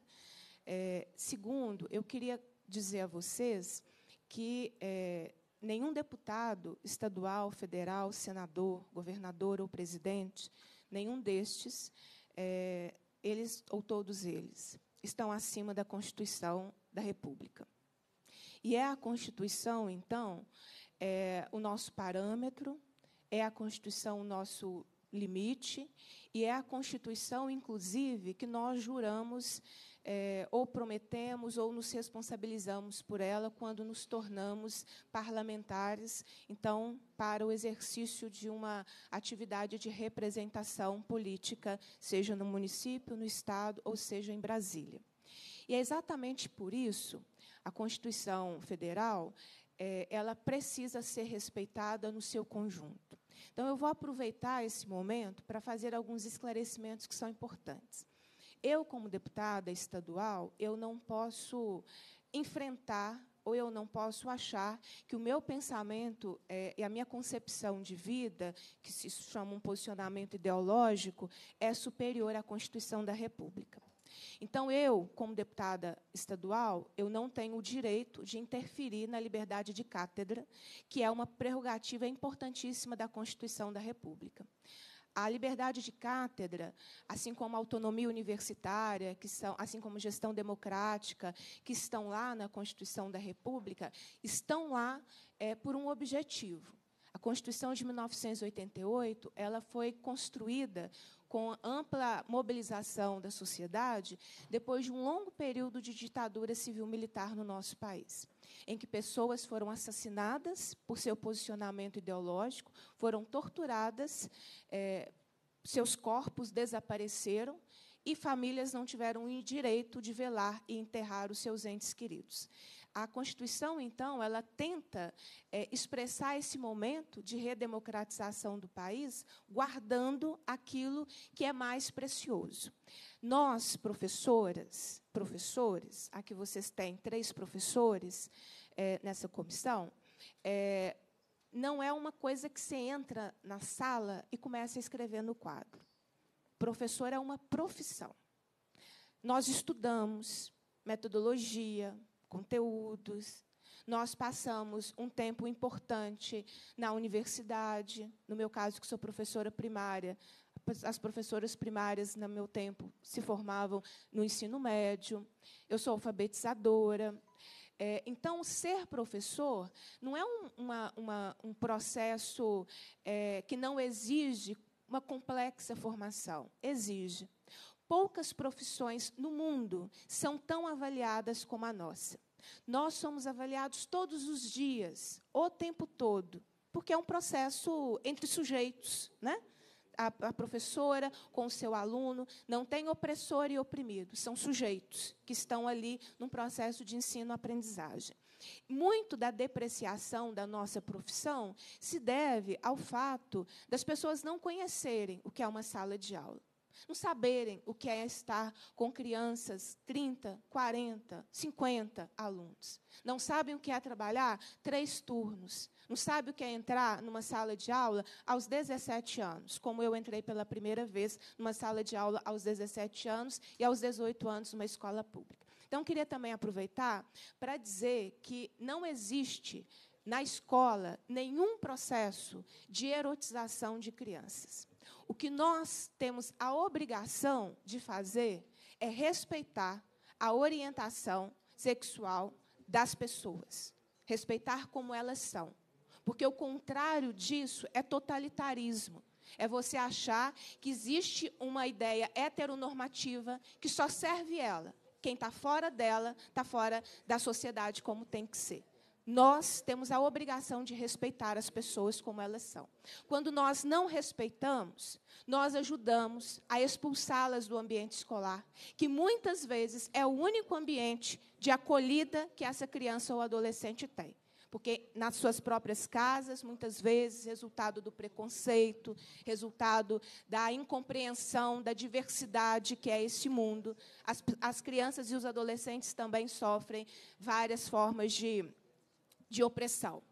É, segundo, eu queria dizer a vocês que é, nenhum deputado estadual, federal, senador, governador ou presidente, nenhum destes, é, eles ou todos eles, estão acima da Constituição da República. E é a Constituição, então, é o nosso parâmetro, é a Constituição o nosso limite, e é a Constituição, inclusive, que nós juramos é, ou prometemos ou nos responsabilizamos por ela quando nos tornamos parlamentares, então, para o exercício de uma atividade de representação política, seja no município, no Estado ou seja em Brasília. E é exatamente por isso a Constituição Federal é, ela precisa ser respeitada no seu conjunto. Então, eu vou aproveitar esse momento para fazer alguns esclarecimentos que são importantes eu, como deputada estadual, eu não posso enfrentar ou eu não posso achar que o meu pensamento é, e a minha concepção de vida, que se chama um posicionamento ideológico, é superior à Constituição da República. Então, eu, como deputada estadual, eu não tenho o direito de interferir na liberdade de cátedra, que é uma prerrogativa importantíssima da Constituição da República a liberdade de cátedra, assim como a autonomia universitária, que são, assim como gestão democrática, que estão lá na Constituição da República, estão lá é, por um objetivo. A Constituição de 1988 ela foi construída com ampla mobilização da sociedade depois de um longo período de ditadura civil-militar no nosso país em que pessoas foram assassinadas por seu posicionamento ideológico, foram torturadas, é, seus corpos desapareceram e famílias não tiveram o direito de velar e enterrar os seus entes queridos. A Constituição, então, ela tenta é, expressar esse momento de redemocratização do país, guardando aquilo que é mais precioso. Nós, professoras, professores, aqui vocês têm três professores é, nessa comissão, é, não é uma coisa que você entra na sala e começa a escrever no quadro. Professor é uma profissão. Nós estudamos metodologia, conteúdos. Nós passamos um tempo importante na universidade, no meu caso, que sou professora primária. As professoras primárias, no meu tempo, se formavam no ensino médio. Eu sou alfabetizadora. É, então, ser professor não é um, uma, uma, um processo é, que não exige uma complexa formação. Exige. Poucas profissões no mundo são tão avaliadas como a nossa. Nós somos avaliados todos os dias, o tempo todo, porque é um processo entre sujeitos, né? A, a professora com o seu aluno não tem opressor e oprimido, são sujeitos que estão ali num processo de ensino-aprendizagem. Muito da depreciação da nossa profissão se deve ao fato das pessoas não conhecerem o que é uma sala de aula não saberem o que é estar com crianças 30, 40, 50 alunos. Não sabem o que é trabalhar três turnos. Não sabem o que é entrar numa sala de aula aos 17 anos, como eu entrei pela primeira vez numa sala de aula aos 17 anos e aos 18 anos numa escola pública. Então, queria também aproveitar para dizer que não existe na escola nenhum processo de erotização de crianças. O que nós temos a obrigação de fazer é respeitar a orientação sexual das pessoas, respeitar como elas são. Porque o contrário disso é totalitarismo. É você achar que existe uma ideia heteronormativa que só serve ela. Quem está fora dela está fora da sociedade como tem que ser. Nós temos a obrigação de respeitar as pessoas como elas são. Quando nós não respeitamos, nós ajudamos a expulsá-las do ambiente escolar, que muitas vezes é o único ambiente de acolhida que essa criança ou adolescente tem. Porque nas suas próprias casas, muitas vezes, resultado do preconceito, resultado da incompreensão, da diversidade que é esse mundo, as, as crianças e os adolescentes também sofrem várias formas de de opressão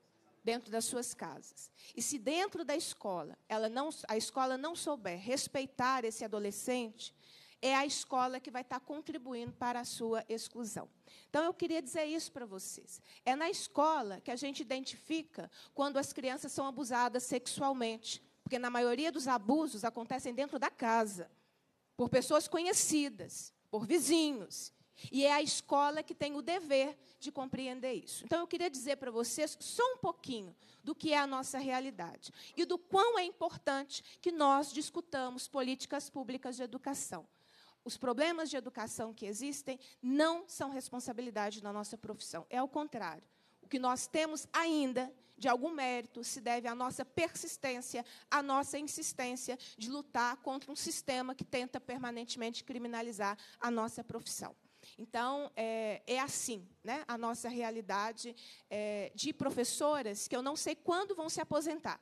dentro das suas casas. E se dentro da escola, ela não, a escola não souber respeitar esse adolescente, é a escola que vai estar contribuindo para a sua exclusão. Então, eu queria dizer isso para vocês. É na escola que a gente identifica quando as crianças são abusadas sexualmente, porque na maioria dos abusos acontecem dentro da casa, por pessoas conhecidas, por vizinhos. E é a escola que tem o dever de compreender isso. Então, eu queria dizer para vocês só um pouquinho do que é a nossa realidade e do quão é importante que nós discutamos políticas públicas de educação. Os problemas de educação que existem não são responsabilidade da nossa profissão, é ao contrário. O que nós temos ainda de algum mérito se deve à nossa persistência, à nossa insistência de lutar contra um sistema que tenta permanentemente criminalizar a nossa profissão. Então, é, é assim né, a nossa realidade é, de professoras que eu não sei quando vão se aposentar,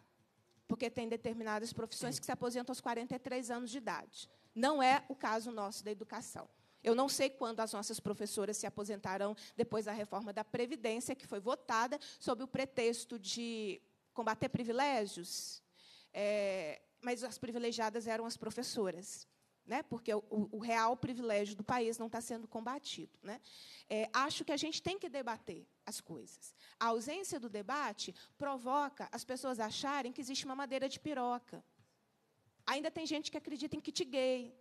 porque tem determinadas profissões que se aposentam aos 43 anos de idade. Não é o caso nosso da educação. Eu não sei quando as nossas professoras se aposentarão depois da reforma da Previdência, que foi votada sob o pretexto de combater privilégios, é, mas as privilegiadas eram as professoras né? porque o, o real privilégio do país não está sendo combatido. Né? É, acho que a gente tem que debater as coisas. A ausência do debate provoca as pessoas acharem que existe uma madeira de piroca. Ainda tem gente que acredita em kit gay,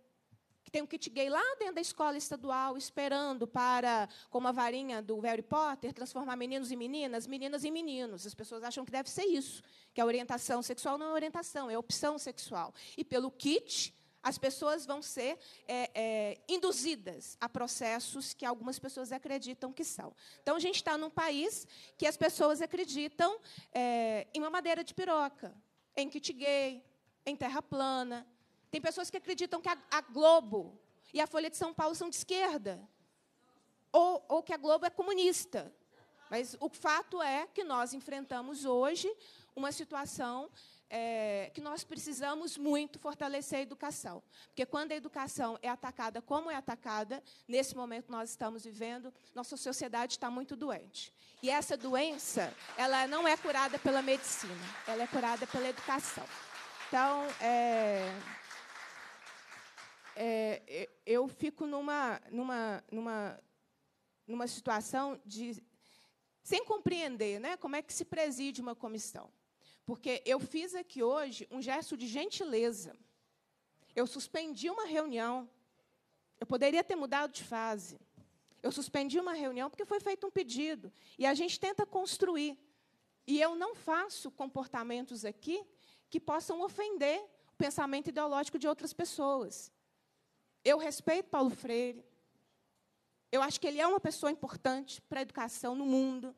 que tem um kit gay lá dentro da escola estadual, esperando para, como a varinha do Harry Potter, transformar meninos em meninas, meninas em meninos. As pessoas acham que deve ser isso, que a orientação sexual não é orientação, é opção sexual. E pelo kit, as pessoas vão ser é, é, induzidas a processos que algumas pessoas acreditam que são. Então, a gente está num país que as pessoas acreditam é, em uma madeira de piroca, em kit gay, em terra plana. Tem pessoas que acreditam que a, a Globo e a Folha de São Paulo são de esquerda, ou, ou que a Globo é comunista. Mas o fato é que nós enfrentamos hoje uma situação é, que nós precisamos muito fortalecer a educação. Porque quando a educação é atacada como é atacada, nesse momento nós estamos vivendo, nossa sociedade está muito doente. E essa doença, ela não é curada pela medicina, ela é curada pela educação. Então, é, é, eu fico numa, numa, numa, numa situação de sem compreender né, como é que se preside uma comissão. Porque eu fiz aqui hoje um gesto de gentileza. Eu suspendi uma reunião. Eu poderia ter mudado de fase. Eu suspendi uma reunião porque foi feito um pedido. E a gente tenta construir. E eu não faço comportamentos aqui que possam ofender o pensamento ideológico de outras pessoas. Eu respeito Paulo Freire. Eu acho que ele é uma pessoa importante para a educação no mundo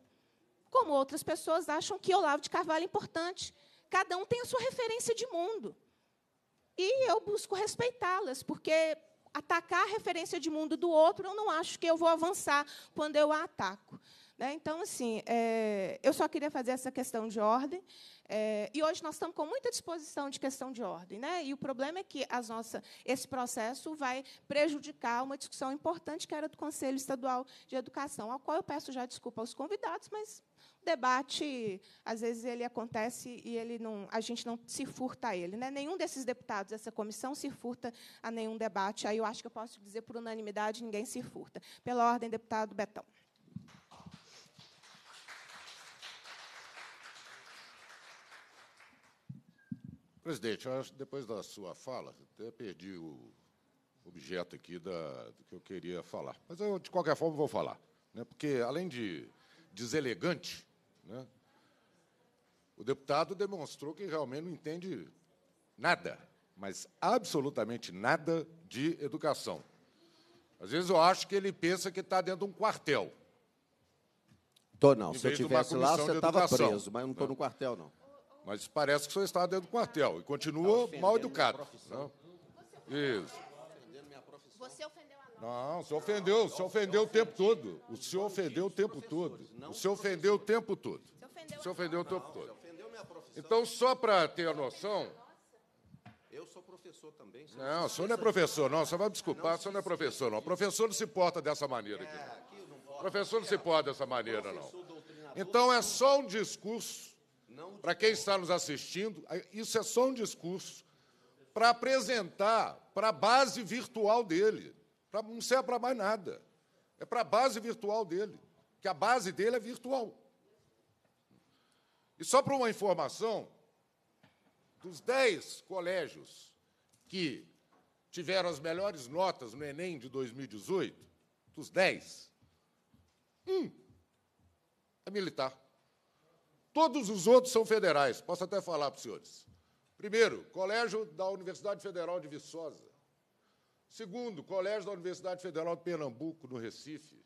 como outras pessoas acham que Olavo de Carvalho é importante. Cada um tem a sua referência de mundo. E eu busco respeitá-las, porque atacar a referência de mundo do outro, eu não acho que eu vou avançar quando eu a ataco. Né? Então, assim, é, eu só queria fazer essa questão de ordem. É, e hoje nós estamos com muita disposição de questão de ordem. Né? E o problema é que as esse processo vai prejudicar uma discussão importante que era do Conselho Estadual de Educação, ao qual eu peço já desculpa aos convidados, mas debate, às vezes, ele acontece e ele não, a gente não se furta a ele. Né? Nenhum desses deputados dessa comissão se furta a nenhum debate. Aí eu acho que eu posso dizer, por unanimidade, ninguém se furta. Pela ordem, deputado Betão. Presidente, acho que depois da sua fala, até perdi o objeto aqui da, do que eu queria falar. Mas eu, de qualquer forma, vou falar. Né? Porque, além de deselegante, né? O deputado demonstrou que realmente não entende nada, mas absolutamente nada de educação. Às vezes eu acho que ele pensa que está dentro de um quartel. Estou não. Se eu estivesse lá, você estava preso, mas eu não estou né? no quartel, não. Mas parece que o senhor está dentro do quartel e continua tá mal educado. Né? Isso. Não, se ofendeu, se ofendeu o tempo todo. O senhor ofendeu o tempo todo. O senhor ofendeu o tempo todo. O senhor ofendeu o tempo todo. Então, só para ter a noção. Eu sou professor também. não, o senhor não é professor, não. Você vai me desculpar, o senhor não é professor, não. O professor não se porta dessa maneira é, aqui. O professor não se porta dessa maneira, não. Então, é só um discurso. Para quem está nos assistindo, isso é só um discurso para apresentar para a base virtual dele. Pra, não serve para mais nada. É para a base virtual dele, que a base dele é virtual. E só para uma informação, dos dez colégios que tiveram as melhores notas no Enem de 2018, dos dez, um é militar. Todos os outros são federais, posso até falar para os senhores. Primeiro, colégio da Universidade Federal de Viçosa, Segundo, colégio da Universidade Federal de Pernambuco, no Recife.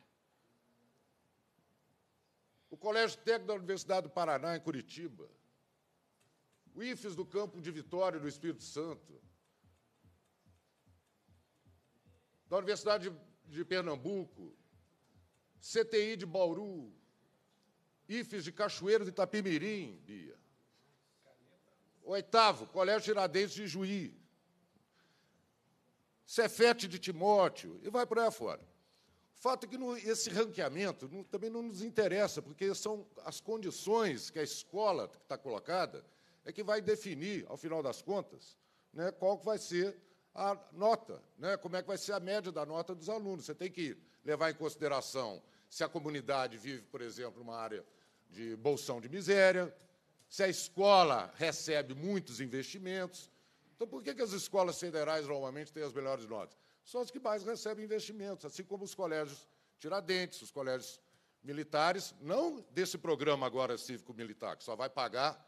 O Colégio Técnico da Universidade do Paraná, em Curitiba. O IFES do Campo de Vitória, no Espírito Santo. Da Universidade de Pernambuco. CTI de Bauru. IFES de Cachoeiro de Itapimirim, Bia. Oitavo, Colégio Tiradentes de Juí. Cefete de Timóteo, e vai por aí fora. O fato é que no, esse ranqueamento também não nos interessa, porque são as condições que a escola está colocada é que vai definir, ao final das contas, né, qual que vai ser a nota, né, como é que vai ser a média da nota dos alunos. Você tem que levar em consideração se a comunidade vive, por exemplo, uma área de bolsão de miséria, se a escola recebe muitos investimentos, então, por que, que as escolas federais normalmente têm as melhores notas? São as que mais recebem investimentos, assim como os colégios Tiradentes, os colégios militares, não desse programa agora cívico-militar, que só vai pagar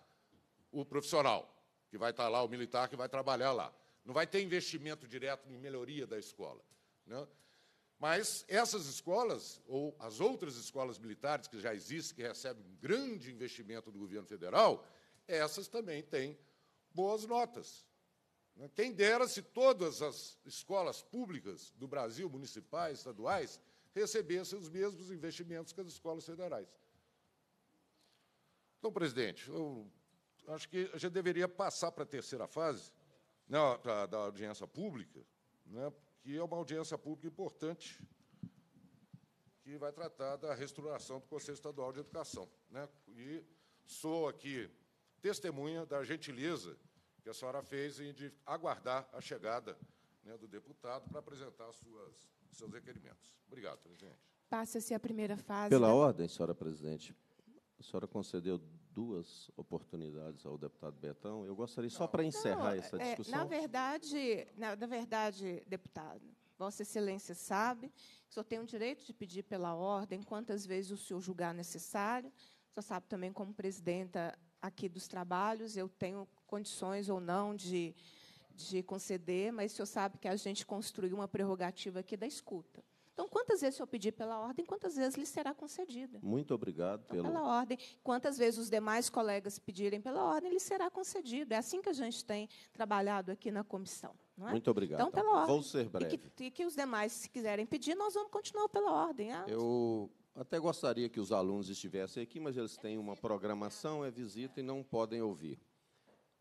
o profissional, que vai estar tá lá, o militar que vai trabalhar lá. Não vai ter investimento direto em melhoria da escola. Né? Mas essas escolas, ou as outras escolas militares que já existem, que recebem um grande investimento do governo federal, essas também têm boas notas. Quem dera se todas as escolas públicas do Brasil, municipais, estaduais, recebessem os mesmos investimentos que as escolas federais. Então, presidente, eu acho que a gente deveria passar para a terceira fase pra, né, da audiência pública, né, que é uma audiência pública importante, que vai tratar da restauração do Conselho Estadual de Educação. Né, e sou aqui testemunha da gentileza que a senhora fez em de aguardar a chegada né, do deputado para apresentar suas, seus requerimentos. Obrigado, presidente. Passa-se a primeira fase. Pela né? ordem, senhora presidente, a senhora concedeu duas oportunidades ao deputado Betão. Eu gostaria só para encerrar Não, essa é, discussão. É, na verdade, na, na, verdade, deputado, Vossa Excelência sabe que só tem o direito de pedir pela ordem quantas vezes o senhor julgar necessário. Só sabe também como presidenta aqui dos trabalhos, eu tenho condições ou não de, de conceder, mas o senhor sabe que a gente construiu uma prerrogativa aqui da escuta. Então, quantas vezes eu pedir pela ordem, quantas vezes lhe será concedida? Muito obrigado então, pelo... pela ordem. Quantas vezes os demais colegas pedirem pela ordem, lhe será concedido. É assim que a gente tem trabalhado aqui na comissão. É? Muito obrigado. Então, pela ordem. Vou ser breve. E que, e que, os demais, se quiserem pedir, nós vamos continuar pela ordem. Ah, eu até gostaria que os alunos estivessem aqui, mas eles têm uma programação, é visita e não podem ouvir.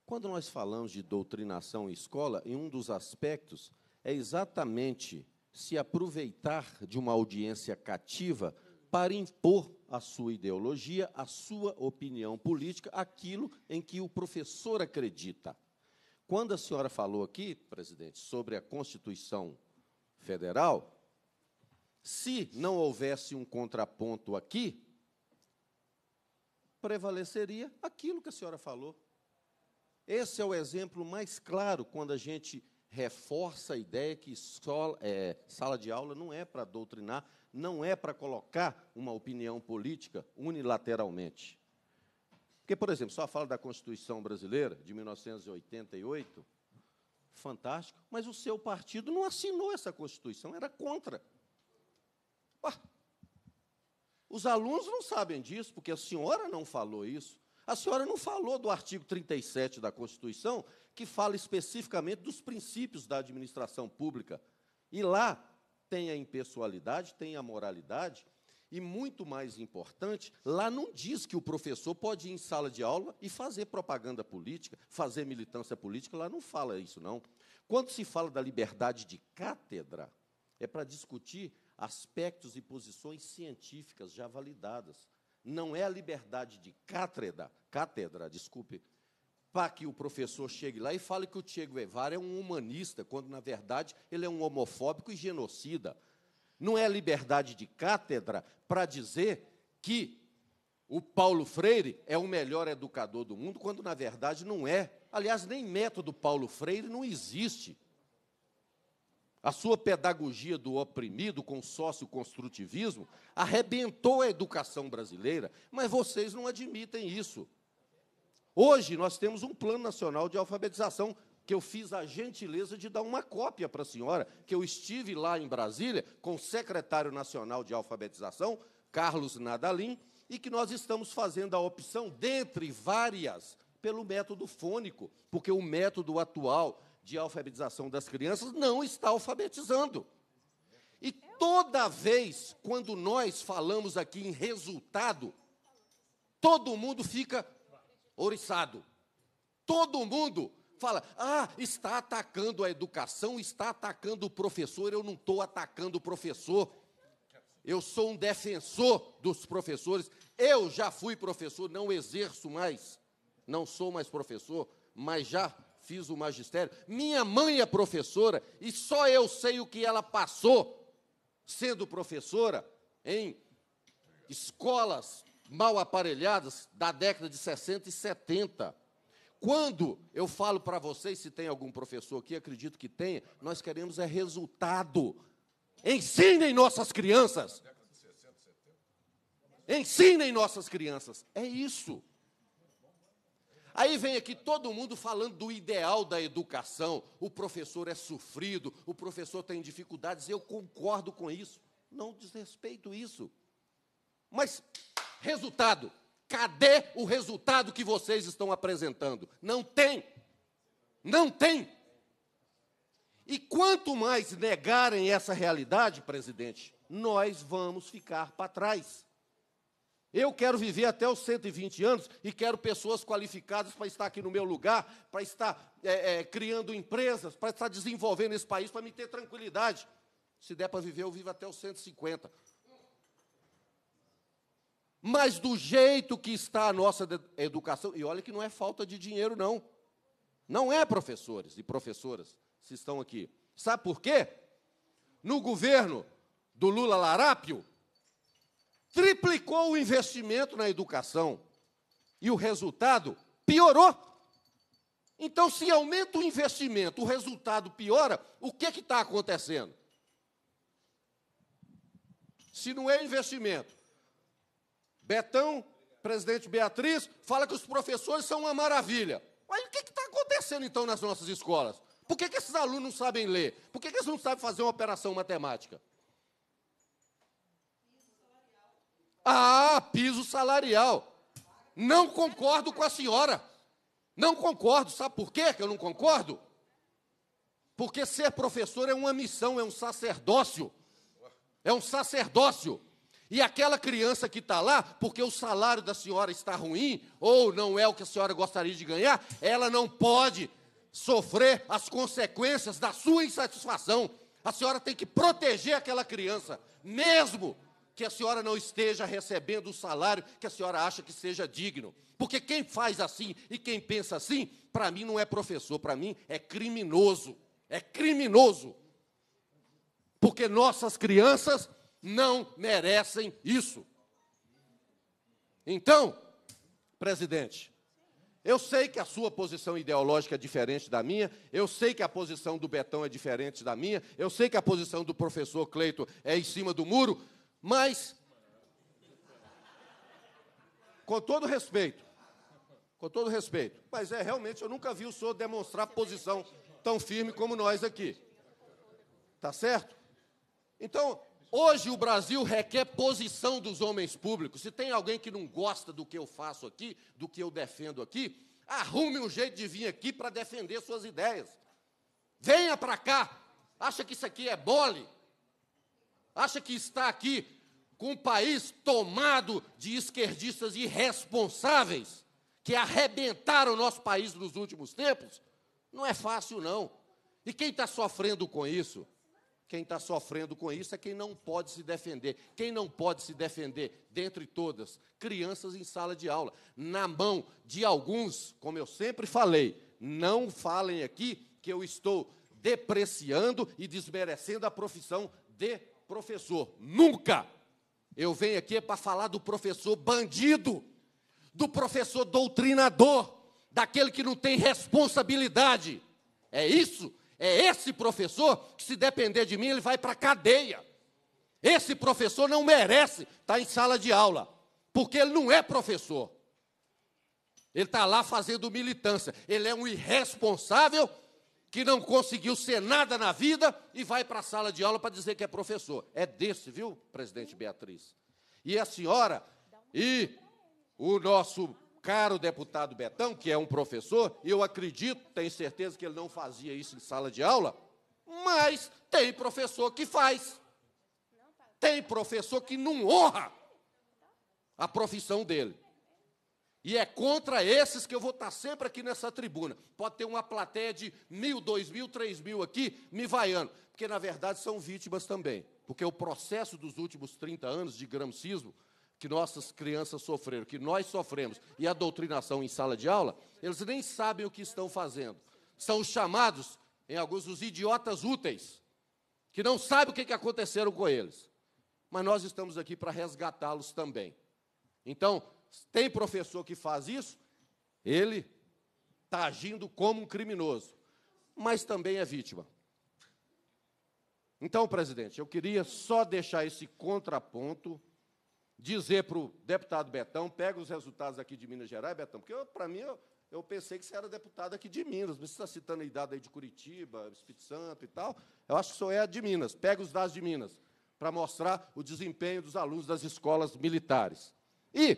Quando nós falamos de doutrinação em escola, em um dos aspectos é exatamente se aproveitar de uma audiência cativa para impor a sua ideologia, a sua opinião política, aquilo em que o professor acredita. Quando a senhora falou aqui, presidente, sobre a Constituição Federal, se não houvesse um contraponto aqui, prevaleceria aquilo que a senhora falou esse é o exemplo mais claro quando a gente reforça a ideia que é, sala de aula não é para doutrinar, não é para colocar uma opinião política unilateralmente. Porque, por exemplo, só fala da Constituição Brasileira, de 1988, fantástico, mas o seu partido não assinou essa Constituição, era contra. Ué, os alunos não sabem disso, porque a senhora não falou isso. A senhora não falou do artigo 37 da Constituição, que fala especificamente dos princípios da administração pública. E lá tem a impessoalidade, tem a moralidade, e muito mais importante, lá não diz que o professor pode ir em sala de aula e fazer propaganda política, fazer militância política, lá não fala isso, não. Quando se fala da liberdade de cátedra, é para discutir aspectos e posições científicas já validadas não é a liberdade de cátedra, cátedra, desculpe, para que o professor chegue lá e fale que o Che Guevara é um humanista, quando na verdade ele é um homofóbico e genocida. Não é a liberdade de cátedra para dizer que o Paulo Freire é o melhor educador do mundo, quando na verdade não é. Aliás, nem método Paulo Freire não existe. A sua pedagogia do oprimido com sócio-construtivismo arrebentou a educação brasileira, mas vocês não admitem isso. Hoje nós temos um Plano Nacional de Alfabetização, que eu fiz a gentileza de dar uma cópia para a senhora, que eu estive lá em Brasília com o secretário nacional de alfabetização, Carlos Nadalim, e que nós estamos fazendo a opção, dentre várias, pelo método fônico, porque o método atual de alfabetização das crianças não está alfabetizando. E toda vez quando nós falamos aqui em resultado, todo mundo fica oriçado. Todo mundo fala: ah, está atacando a educação, está atacando o professor. Eu não estou atacando o professor. Eu sou um defensor dos professores. Eu já fui professor, não exerço mais. Não sou mais professor, mas já fiz o magistério, minha mãe é professora e só eu sei o que ela passou sendo professora em escolas mal aparelhadas da década de 60 e 70. Quando eu falo para vocês, se tem algum professor aqui, acredito que tenha, nós queremos é resultado. Ensinem nossas crianças. Ensinem nossas crianças. É isso. Aí vem aqui todo mundo falando do ideal da educação. O professor é sofrido, o professor tem dificuldades. Eu concordo com isso. Não desrespeito isso. Mas, resultado: cadê o resultado que vocês estão apresentando? Não tem. Não tem. E quanto mais negarem essa realidade, presidente, nós vamos ficar para trás. Eu quero viver até os 120 anos e quero pessoas qualificadas para estar aqui no meu lugar, para estar é, é, criando empresas, para estar desenvolvendo esse país, para me ter tranquilidade. Se der para viver, eu vivo até os 150. Mas do jeito que está a nossa educação, e olha que não é falta de dinheiro, não. Não é professores e professoras se estão aqui. Sabe por quê? No governo do Lula Larápio, triplicou o investimento na educação e o resultado piorou. Então, se aumenta o investimento, o resultado piora, o que é está acontecendo? Se não é investimento, Betão, presidente Beatriz, fala que os professores são uma maravilha. Mas o que é está acontecendo então nas nossas escolas? Por que, que esses alunos não sabem ler? Por que, que eles não sabem fazer uma operação matemática? Ah, piso salarial. Não concordo com a senhora. Não concordo. Sabe por quê que eu não concordo? Porque ser professor é uma missão, é um sacerdócio. É um sacerdócio. E aquela criança que está lá, porque o salário da senhora está ruim, ou não é o que a senhora gostaria de ganhar, ela não pode sofrer as consequências da sua insatisfação. A senhora tem que proteger aquela criança, mesmo que a senhora não esteja recebendo o salário que a senhora acha que seja digno. Porque quem faz assim e quem pensa assim, para mim não é professor, para mim é criminoso. É criminoso. Porque nossas crianças não merecem isso. Então, presidente, eu sei que a sua posição ideológica é diferente da minha, eu sei que a posição do Betão é diferente da minha, eu sei que a posição do professor Cleito é em cima do muro, mas, com todo respeito, com todo respeito, mas é realmente, eu nunca vi o senhor demonstrar posição tão firme como nós aqui. Tá certo? Então, hoje o Brasil requer posição dos homens públicos. Se tem alguém que não gosta do que eu faço aqui, do que eu defendo aqui, arrume um jeito de vir aqui para defender suas ideias. Venha para cá. Acha que isso aqui é mole? Acha que está aqui com um país tomado de esquerdistas irresponsáveis que arrebentaram o nosso país nos últimos tempos? Não é fácil, não. E quem está sofrendo com isso? Quem está sofrendo com isso é quem não pode se defender. Quem não pode se defender, dentre todas, crianças em sala de aula, na mão de alguns, como eu sempre falei, não falem aqui que eu estou depreciando e desmerecendo a profissão de professor. Nunca! Eu venho aqui é para falar do professor bandido, do professor doutrinador, daquele que não tem responsabilidade. É isso? É esse professor que, se depender de mim, ele vai para a cadeia. Esse professor não merece estar tá em sala de aula, porque ele não é professor. Ele está lá fazendo militância. Ele é um irresponsável que não conseguiu ser nada na vida e vai para a sala de aula para dizer que é professor. É desse, viu, presidente Beatriz? E a senhora e o nosso caro deputado Betão, que é um professor, eu acredito, tenho certeza que ele não fazia isso em sala de aula, mas tem professor que faz. Tem professor que não honra a profissão dele. E é contra esses que eu vou estar sempre aqui nessa tribuna. Pode ter uma plateia de mil, dois mil, três mil aqui me vaiando. Porque, na verdade, são vítimas também. Porque o processo dos últimos 30 anos de gramscismo que nossas crianças sofreram, que nós sofremos, e a doutrinação em sala de aula, eles nem sabem o que estão fazendo. São chamados, em alguns, os idiotas úteis, que não sabem o que, que aconteceram com eles. Mas nós estamos aqui para resgatá-los também. Então, tem professor que faz isso, ele está agindo como um criminoso, mas também é vítima. Então, presidente, eu queria só deixar esse contraponto, dizer para o deputado Betão, pega os resultados aqui de Minas Gerais, Betão, porque para mim eu, eu, pensei que você era deputado aqui de Minas, mas você está citando a idade aí de Curitiba, Espírito Santo e tal. Eu acho que só é de Minas. Pega os dados de Minas, para mostrar o desempenho dos alunos das escolas militares. E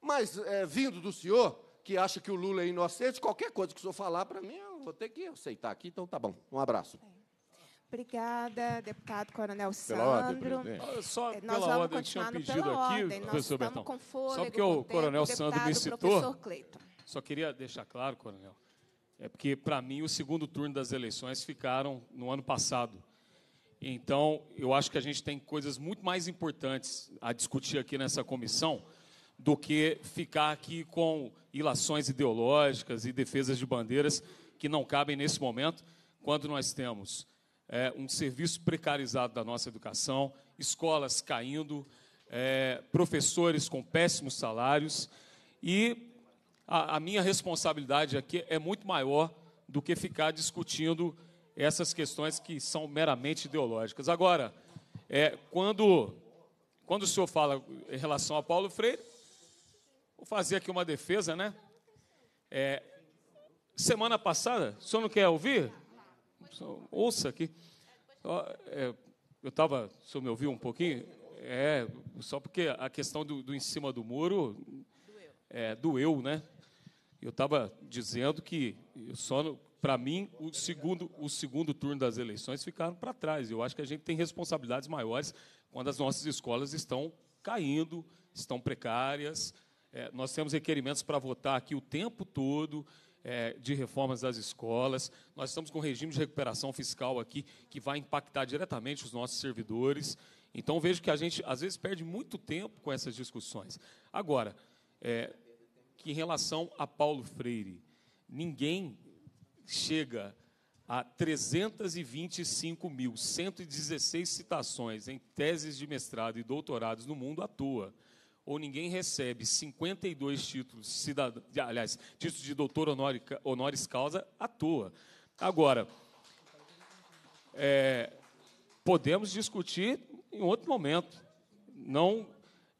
mas, é, vindo do senhor, que acha que o Lula é inocente, qualquer coisa que o senhor falar para mim, eu vou ter que aceitar aqui, então tá bom. Um abraço. É. Obrigada, deputado Coronel Sandro. Pela ordem, é, Nós pela vamos ordem, continuar eu tinha pedido aqui, ordem. professor Bertão. Com fôlego, só porque o Coronel Sandro me citou. Só queria deixar claro, Coronel, é porque, para mim, o segundo turno das eleições ficaram no ano passado. Então, eu acho que a gente tem coisas muito mais importantes a discutir aqui nessa comissão do que ficar aqui com ilações ideológicas e defesas de bandeiras que não cabem nesse momento, quando nós temos é, um serviço precarizado da nossa educação, escolas caindo, é, professores com péssimos salários e a, a minha responsabilidade aqui é muito maior do que ficar discutindo essas questões que são meramente ideológicas. Agora, é, quando, quando o senhor fala em relação a Paulo Freire, Vou fazer aqui uma defesa, né? É, semana passada, o senhor não quer ouvir? Ouça aqui. É, eu estava, o senhor me ouviu um pouquinho? É, só porque a questão do, do em cima do muro é, doeu, né? Eu estava dizendo que só para mim o segundo o segundo turno das eleições ficaram para trás. Eu acho que a gente tem responsabilidades maiores quando as nossas escolas estão caindo, estão precárias, é, nós temos requerimentos para votar aqui o tempo todo é, de reformas das escolas. Nós estamos com um regime de recuperação fiscal aqui que vai impactar diretamente os nossos servidores. Então vejo que a gente às vezes perde muito tempo com essas discussões. Agora, é, que em relação a Paulo Freire, ninguém chega a 325.116 citações em teses de mestrado e doutorados no mundo à toa ou ninguém recebe 52 títulos cidadão, aliás, títulos de doutor honoris causa à toa. Agora, é, podemos discutir em outro momento, não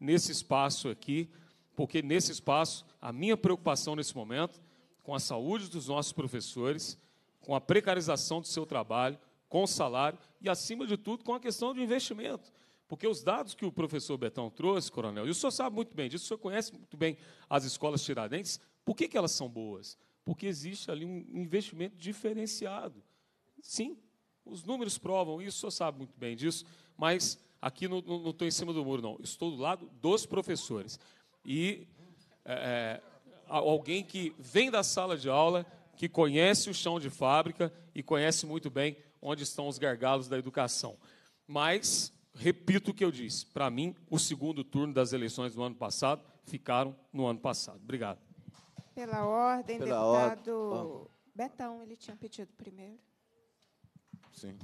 nesse espaço aqui, porque nesse espaço, a minha preocupação nesse momento, com a saúde dos nossos professores, com a precarização do seu trabalho, com o salário e, acima de tudo, com a questão do investimento. Porque os dados que o professor Betão trouxe, coronel, e o senhor sabe muito bem disso, o senhor conhece muito bem as escolas Tiradentes, por que, que elas são boas? Porque existe ali um investimento diferenciado. Sim, os números provam isso, o senhor sabe muito bem disso, mas aqui não, não estou em cima do muro, não. Estou do lado dos professores. E é, é alguém que vem da sala de aula, que conhece o chão de fábrica e conhece muito bem onde estão os gargalos da educação. Mas repito o que eu disse. Para mim, o segundo turno das eleições do ano passado ficaram no ano passado. Obrigado. Pela ordem, Pela deputado or... Betão, ele tinha pedido primeiro. Sim.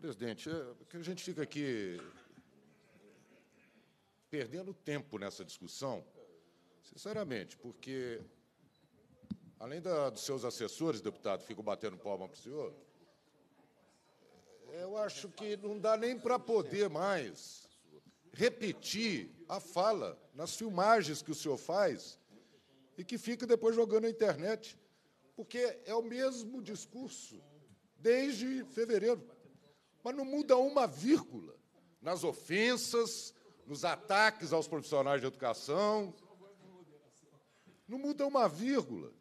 Presidente, é, que a gente fica aqui perdendo tempo nessa discussão, sinceramente, porque além da, dos seus assessores, deputado, ficam batendo palma para o senhor, eu acho que não dá nem para poder mais repetir a fala nas filmagens que o senhor faz e que fica depois jogando na internet, porque é o mesmo discurso desde fevereiro, mas não muda uma vírgula nas ofensas, nos ataques aos profissionais de educação. Não muda uma vírgula.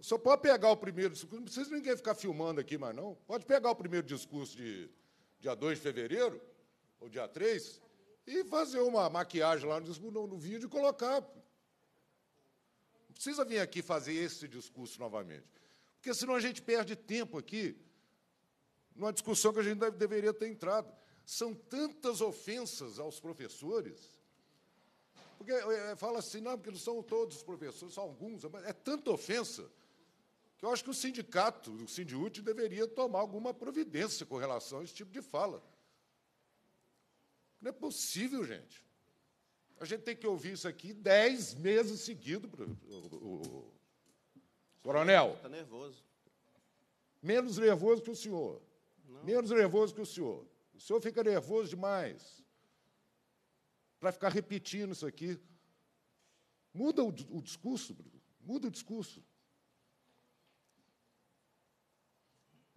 Só pode pegar o primeiro discurso, não precisa ninguém ficar filmando aqui mais, não. Pode pegar o primeiro discurso de dia 2 de fevereiro, ou dia 3, e fazer uma maquiagem lá no, no, no vídeo e colocar. Não precisa vir aqui fazer esse discurso novamente. Porque senão a gente perde tempo aqui numa discussão que a gente deve, deveria ter entrado. São tantas ofensas aos professores. Porque eh, fala assim, não, porque não são todos os professores, são alguns, mas é tanta ofensa que eu acho que o sindicato, o Sindiúte, deveria tomar alguma providência com relação a esse tipo de fala. Não é possível, gente. A gente tem que ouvir isso aqui dez meses seguidos. O, o, o coronel. Está nervoso. Menos nervoso que o senhor. Não. Menos nervoso que o senhor. O senhor fica nervoso demais para ficar repetindo isso aqui. Muda o, o discurso, Bruno. Muda o discurso.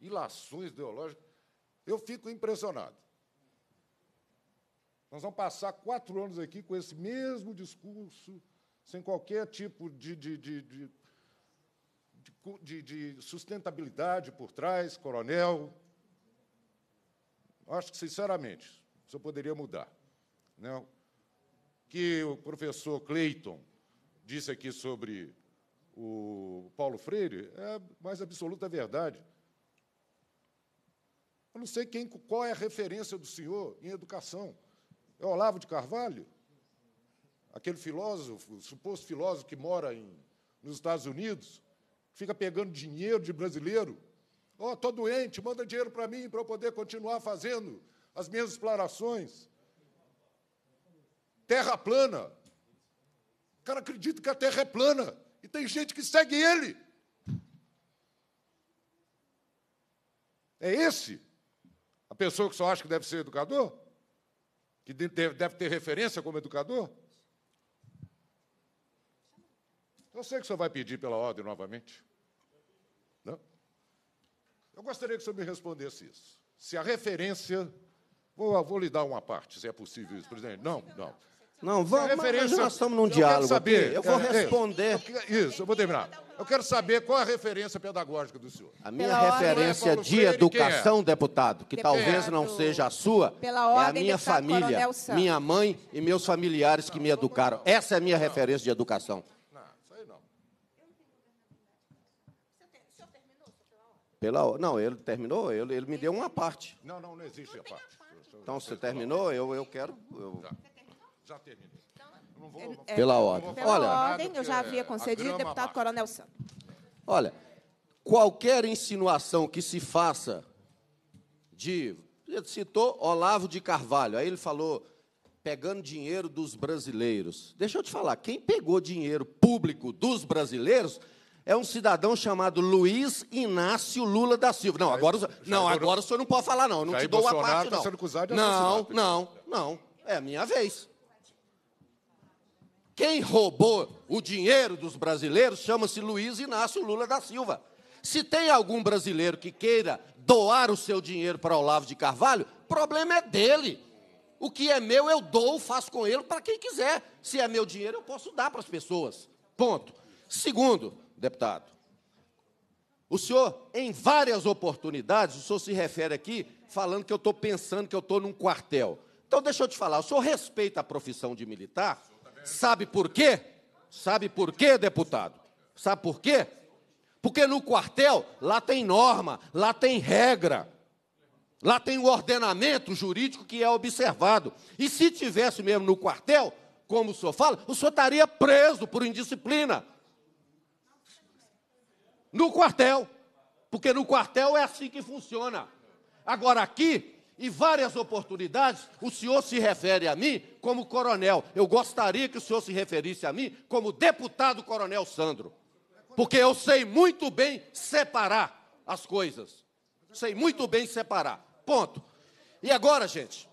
ilações ideológicas, eu fico impressionado. Nós vamos passar quatro anos aqui com esse mesmo discurso, sem qualquer tipo de, de, de, de, de sustentabilidade por trás, coronel. Acho que, sinceramente, isso poderia mudar. Não? Né? Que o professor Clayton disse aqui sobre o Paulo Freire é mais absoluta verdade. Eu não sei quem, qual é a referência do senhor em educação. É Olavo de Carvalho? Aquele filósofo, suposto filósofo que mora em, nos Estados Unidos, que fica pegando dinheiro de brasileiro. Ó, oh, estou doente, manda dinheiro para mim para eu poder continuar fazendo as minhas explorações. Terra plana. O cara acredita que a terra é plana e tem gente que segue ele. É esse pessoa que só acha que deve ser educador? Que deve ter referência como educador? Então, eu sei que o senhor vai pedir pela ordem novamente. Não? Eu gostaria que o senhor me respondesse isso. Se a referência. Vou, vou lhe dar uma parte, se é possível isso, presidente. Não, não. Não, vamos, referência... nós estamos num eu diálogo. Saber, eu vou é, é. responder. isso, eu vou terminar. Eu quero saber qual a referência pedagógica do senhor. A minha Pela referência é ordem, de educação, é? deputado, que deputado. talvez não seja a sua, Pela é a minha família, minha mãe e meus familiares que me educaram. Essa é a minha não. referência de educação. Não, isso aí não. Pela, não, ele terminou, ele, ele me deu uma parte. Não, não, não existe a parte. Então, você terminou, eu, eu quero. Eu... Tá. Já terminei. Então, vou, é, é, pela ordem. Pela Olha, ordem, eu já havia é, concedido, deputado baixa. Coronel Santos. Olha, qualquer insinuação que se faça de. Ele citou Olavo de Carvalho, aí ele falou pegando dinheiro dos brasileiros. Deixa eu te falar, quem pegou dinheiro público dos brasileiros é um cidadão chamado Luiz Inácio Lula da Silva. Não, agora, não, agora o senhor não pode falar, não. não te dou Bolsonaro a parte, não. Tá sendo de não, não, não. É a minha vez. Quem roubou o dinheiro dos brasileiros chama-se Luiz Inácio Lula da Silva. Se tem algum brasileiro que queira doar o seu dinheiro para Olavo de Carvalho, problema é dele. O que é meu, eu dou, faço com ele para quem quiser. Se é meu dinheiro, eu posso dar para as pessoas. Ponto. Segundo, deputado, o senhor, em várias oportunidades, o senhor se refere aqui falando que eu estou pensando que eu estou num quartel. Então, deixa eu te falar, o senhor respeita a profissão de militar? Sabe por quê? Sabe por quê, deputado? Sabe por quê? Porque no quartel lá tem norma, lá tem regra, lá tem o um ordenamento jurídico que é observado. E se tivesse mesmo no quartel, como o senhor fala, o senhor estaria preso por indisciplina. No quartel. Porque no quartel é assim que funciona. Agora aqui, e várias oportunidades, o senhor se refere a mim como coronel. Eu gostaria que o senhor se referisse a mim como deputado coronel Sandro, porque eu sei muito bem separar as coisas. Sei muito bem separar. Ponto. E agora, gente,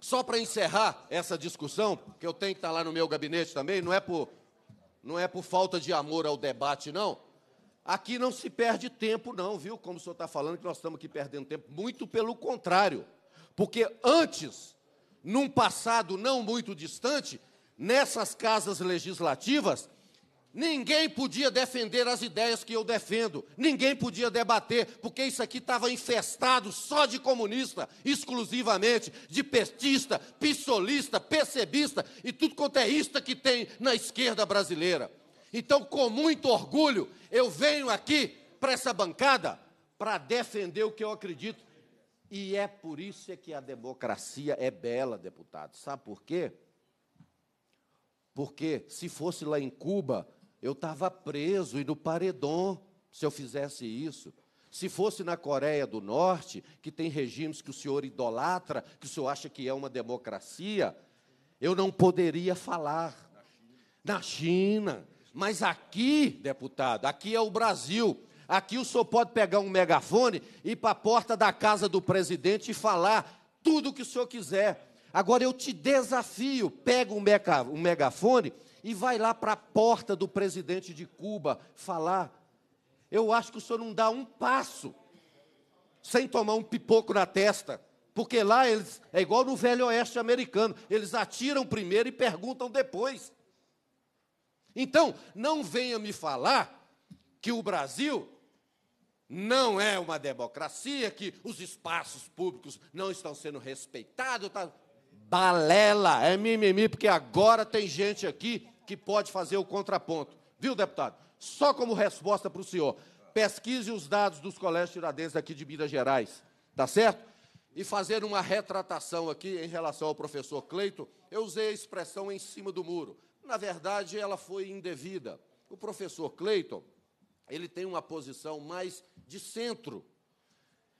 só para encerrar essa discussão, que eu tenho que estar tá lá no meu gabinete também, não é por não é por falta de amor ao debate, não Aqui não se perde tempo, não, viu? Como o senhor está falando que nós estamos aqui perdendo tempo. Muito pelo contrário. Porque antes, num passado não muito distante, nessas casas legislativas, ninguém podia defender as ideias que eu defendo, ninguém podia debater, porque isso aqui estava infestado só de comunista, exclusivamente, de petista, pissolista, percebista e tudo quanto é ista que tem na esquerda brasileira. Então, com muito orgulho, eu venho aqui para essa bancada para defender o que eu acredito. E é por isso é que a democracia é bela, deputado. Sabe por quê? Porque se fosse lá em Cuba, eu estava preso e no paredão se eu fizesse isso. Se fosse na Coreia do Norte, que tem regimes que o senhor idolatra, que o senhor acha que é uma democracia, eu não poderia falar. Na China. Na China. Mas aqui, deputado, aqui é o Brasil. Aqui o senhor pode pegar um megafone e ir para a porta da casa do presidente e falar tudo o que o senhor quiser. Agora eu te desafio, pega um, um megafone e vai lá para a porta do presidente de Cuba falar. Eu acho que o senhor não dá um passo sem tomar um pipoco na testa. Porque lá eles é igual no velho oeste americano, eles atiram primeiro e perguntam depois. Então, não venha me falar que o Brasil não é uma democracia, que os espaços públicos não estão sendo respeitados. Tá... Balela, é mimimi, porque agora tem gente aqui que pode fazer o contraponto. Viu, deputado? Só como resposta para o senhor. Pesquise os dados dos colégios tiradenses aqui de Minas Gerais, tá certo? E fazer uma retratação aqui em relação ao professor Cleito, eu usei a expressão em cima do muro. Na verdade, ela foi indevida. O professor Clayton, ele tem uma posição mais de centro.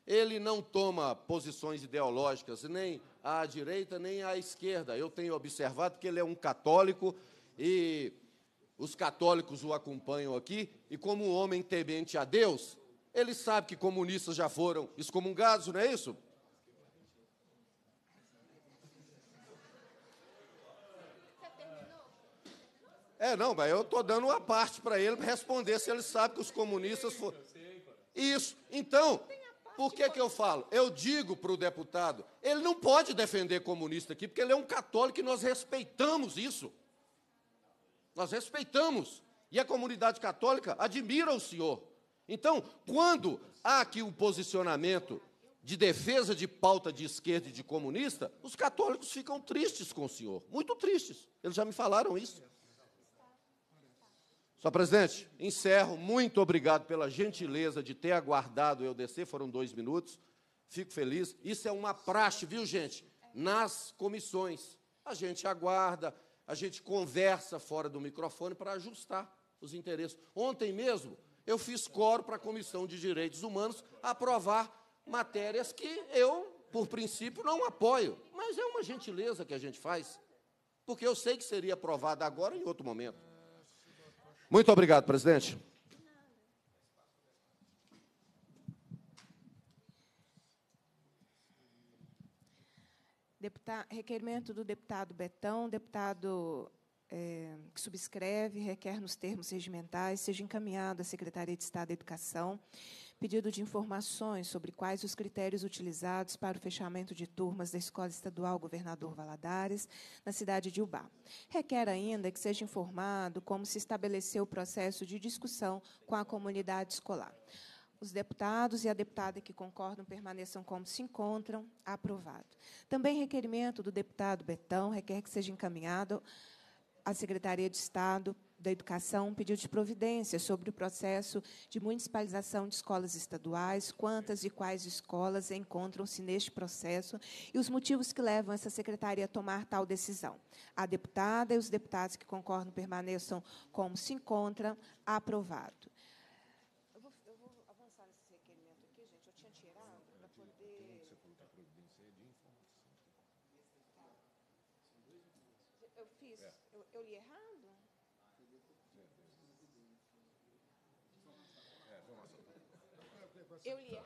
Ele não toma posições ideológicas nem à direita nem à esquerda. Eu tenho observado que ele é um católico e os católicos o acompanham aqui, e como um homem temente a Deus, ele sabe que comunistas já foram excomungados, não é isso? É, não, mas eu estou dando uma parte para ele responder se ele sabe que os comunistas foram. Isso. Então, por que, que eu falo? Eu digo para o deputado, ele não pode defender comunista aqui, porque ele é um católico e nós respeitamos isso. Nós respeitamos. E a comunidade católica admira o senhor. Então, quando há aqui um posicionamento de defesa de pauta de esquerda e de comunista, os católicos ficam tristes com o senhor, muito tristes. Eles já me falaram isso. Senhor presidente, encerro. Muito obrigado pela gentileza de ter aguardado eu descer, foram dois minutos. Fico feliz. Isso é uma praxe, viu, gente? Nas comissões. A gente aguarda, a gente conversa fora do microfone para ajustar os interesses. Ontem mesmo, eu fiz coro para a Comissão de Direitos Humanos aprovar matérias que eu, por princípio, não apoio. Mas é uma gentileza que a gente faz, porque eu sei que seria aprovada agora em outro momento. Muito obrigado, presidente. Deputado, requerimento do deputado Betão, deputado é, que subscreve, requer nos termos regimentais, seja encaminhado à Secretaria de Estado da Educação pedido de informações sobre quais os critérios utilizados para o fechamento de turmas da Escola Estadual Governador Valadares, na cidade de Ubá. Requer ainda que seja informado como se estabeleceu o processo de discussão com a comunidade escolar. Os deputados e a deputada que concordam permaneçam como se encontram. Aprovado. Também requerimento do deputado Betão requer que seja encaminhado à Secretaria de Estado da Educação pediu de providência sobre o processo de municipalização de escolas estaduais, quantas e quais escolas encontram-se neste processo e os motivos que levam essa secretaria a tomar tal decisão. A deputada e os deputados que concordam permaneçam como se encontram. Aprovado. Eu tá li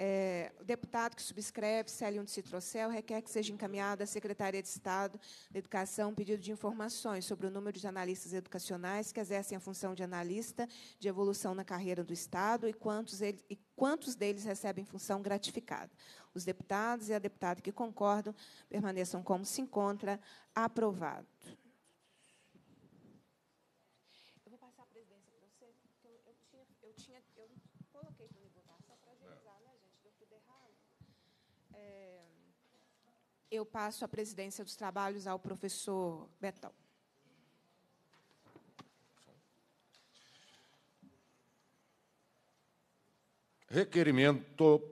É, o deputado que subscreve, Célio de Citrocel, requer que seja encaminhado à Secretaria de Estado da Educação um pedido de informações sobre o número de analistas educacionais que exercem a função de analista de evolução na carreira do Estado e quantos, ele, e quantos deles recebem função gratificada. Os deputados e a deputada que concordam permaneçam como se encontra. Aprovado. Eu passo a presidência dos trabalhos ao professor Betão. Requerimento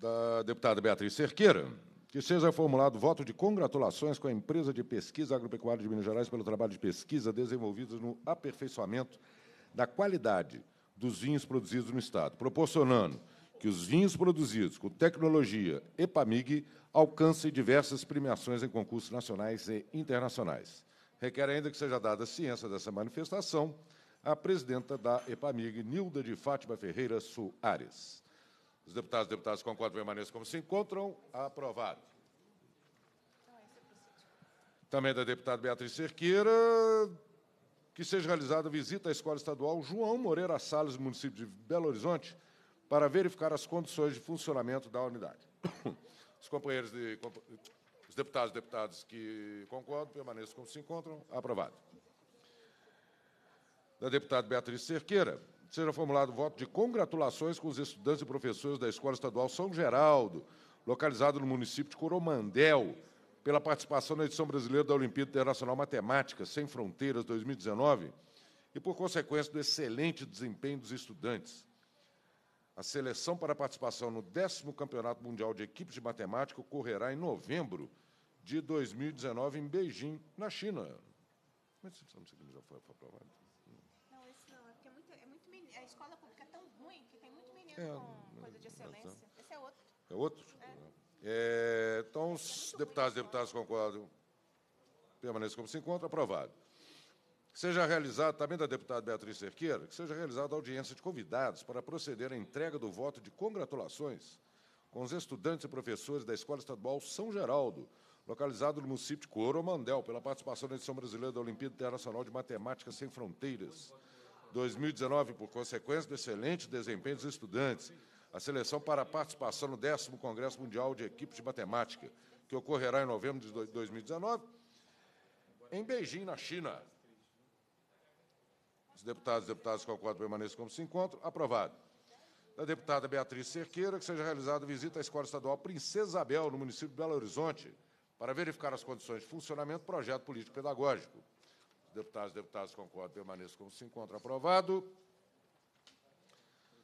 da deputada Beatriz Cerqueira, que seja formulado voto de congratulações com a empresa de pesquisa agropecuária de Minas Gerais pelo trabalho de pesquisa desenvolvido no aperfeiçoamento da qualidade dos vinhos produzidos no Estado, proporcionando que os vinhos produzidos com tecnologia EPAMIG alcancem diversas premiações em concursos nacionais e internacionais. Requer ainda que seja dada ciência dessa manifestação à presidenta da EPAMIG, Nilda de Fátima Ferreira Soares. Os deputados e deputadas concordam permaneçam como se encontram. Aprovado. Também é da deputada Beatriz Cerqueira, que seja realizada visita à Escola Estadual João Moreira Salles, município de Belo Horizonte, para verificar as condições de funcionamento da unidade. [coughs] Os companheiros de, os deputados e deputadas que concordam, permaneçam como se encontram. Aprovado. Da deputada Beatriz Cerqueira, seja formulado voto de congratulações com os estudantes e professores da Escola Estadual São Geraldo, localizado no município de Coromandel, pela participação na edição brasileira da Olimpíada Internacional Matemática Sem Fronteiras 2019 e por consequência do excelente desempenho dos estudantes. A seleção para participação no décimo Campeonato Mundial de Equipes de Matemática ocorrerá em novembro de 2019 em Beijing, na China. Mas você não sei se já foi aprovado. Não, esse não, é porque é é a escola pública é tão ruim que tem muito menino é, com né, coisa de então. excelência. esse é outro. É outro? É. é então, os deputados e deputadas né? concordam. Permaneça como se encontra, aprovado que seja realizada, também da deputada Beatriz Cerqueira, que seja realizada audiência de convidados para proceder à entrega do voto de congratulações com os estudantes e professores da Escola Estadual São Geraldo, localizado no município de Coromandel, pela participação na edição brasileira da Olimpíada Internacional de Matemática Sem Fronteiras. 2019, por consequência do excelente desempenho dos estudantes, a seleção para a participação no 10 Congresso Mundial de Equipes de Matemática, que ocorrerá em novembro de 2019, em Beijing, na China. Os deputados e deputadas concordam permaneçam como se encontram. Aprovado. Da deputada Beatriz Cerqueira, que seja realizada visita à Escola Estadual Princesa Isabel no município de Belo Horizonte, para verificar as condições de funcionamento do projeto político-pedagógico. Os deputados e deputadas concordam permaneçam como se encontram. Aprovado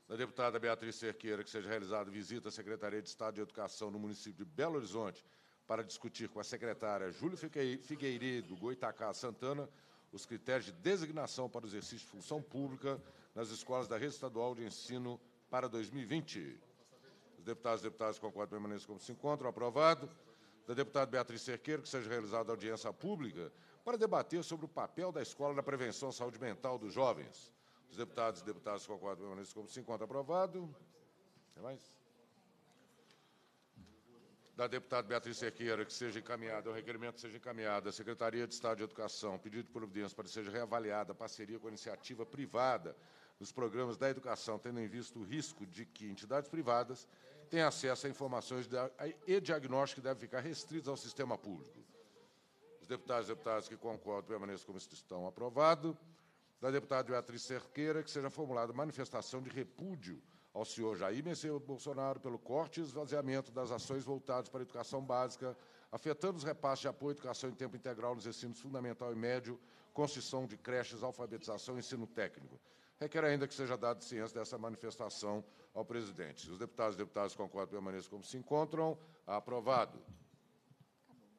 da deputada Beatriz Cerqueira que seja realizada visita à Secretaria de Estado de Educação no município de Belo Horizonte para discutir com a secretária Júlia Figueiredo Goitacá Santana os critérios de designação para o exercício de função pública nas escolas da rede estadual de ensino para 2020. Os deputados e deputadas concordam permanência como se encontram. Aprovado. Da deputada Beatriz Cerqueiro, que seja realizada audiência pública para debater sobre o papel da escola na prevenção à saúde mental dos jovens. Os deputados e deputadas concordam permanência como se encontram. Aprovado. Até mais da deputada Beatriz Cerqueira que seja encaminhado, o requerimento seja encaminhado à Secretaria de Estado de Educação, pedido de providência para que seja reavaliada a parceria com a iniciativa privada dos programas da educação, tendo em vista o risco de que entidades privadas tenham acesso a informações e diagnóstico que devem ficar restritos ao sistema público. Os deputados e deputadas que concordam permaneçam como estão aprovado. Da deputada Beatriz Cerqueira, que seja formulada manifestação de repúdio ao senhor Jair Messias Bolsonaro pelo corte e esvaziamento das ações voltadas para a educação básica, afetando os repasses de apoio à educação em tempo integral nos ensinos fundamental e médio, construção de creches, alfabetização e ensino técnico. Requer ainda que seja dado ciência dessa manifestação ao presidente. Os deputados e deputadas concordam permaneçam como se encontram. Aprovado.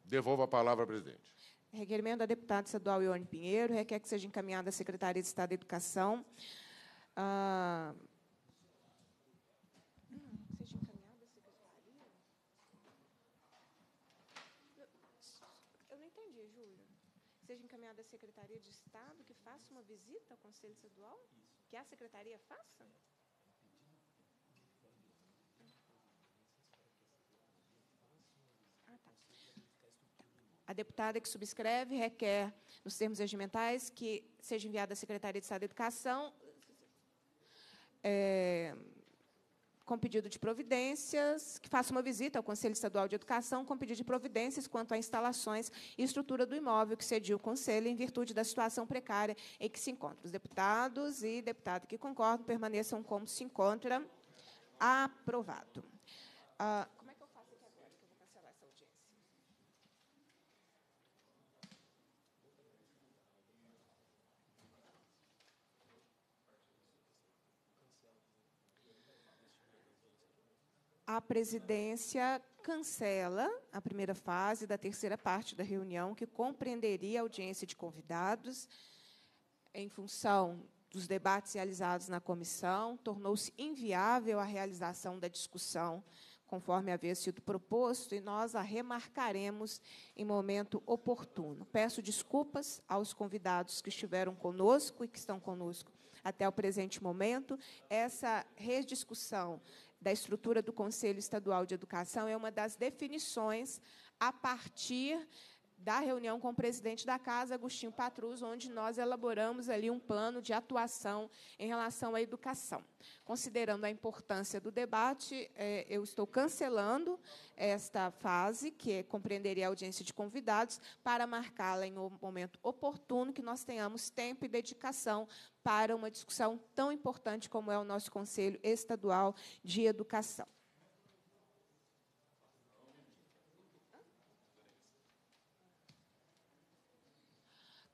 Devolvo a palavra ao presidente. Requerimento da deputada estadual Ione Pinheiro requer que seja encaminhada à Secretaria de Estado da Educação. Ah, seja encaminhada à Secretaria de Estado, que faça uma visita ao Conselho Estadual? Isso. Que a Secretaria faça? É, ah, tá. A deputada que subscreve requer, nos termos regimentais, que seja enviada à Secretaria de Estado da Educação é, com pedido de providências, que faça uma visita ao Conselho Estadual de Educação com pedido de providências quanto a instalações e estrutura do imóvel que cediu o Conselho em virtude da situação precária em que se encontra. Os deputados e deputado que concordam permaneçam como se encontra. Aprovado. Uh, a presidência cancela a primeira fase da terceira parte da reunião, que compreenderia a audiência de convidados, em função dos debates realizados na comissão, tornou-se inviável a realização da discussão conforme havia sido proposto, e nós a remarcaremos em momento oportuno. Peço desculpas aos convidados que estiveram conosco e que estão conosco até o presente momento. Essa rediscussão da estrutura do Conselho Estadual de Educação é uma das definições a partir da reunião com o presidente da casa, Agostinho Patrus, onde nós elaboramos ali um plano de atuação em relação à educação. Considerando a importância do debate, é, eu estou cancelando esta fase, que é compreenderia a audiência de convidados, para marcá-la em um momento oportuno, que nós tenhamos tempo e dedicação para uma discussão tão importante como é o nosso Conselho Estadual de Educação.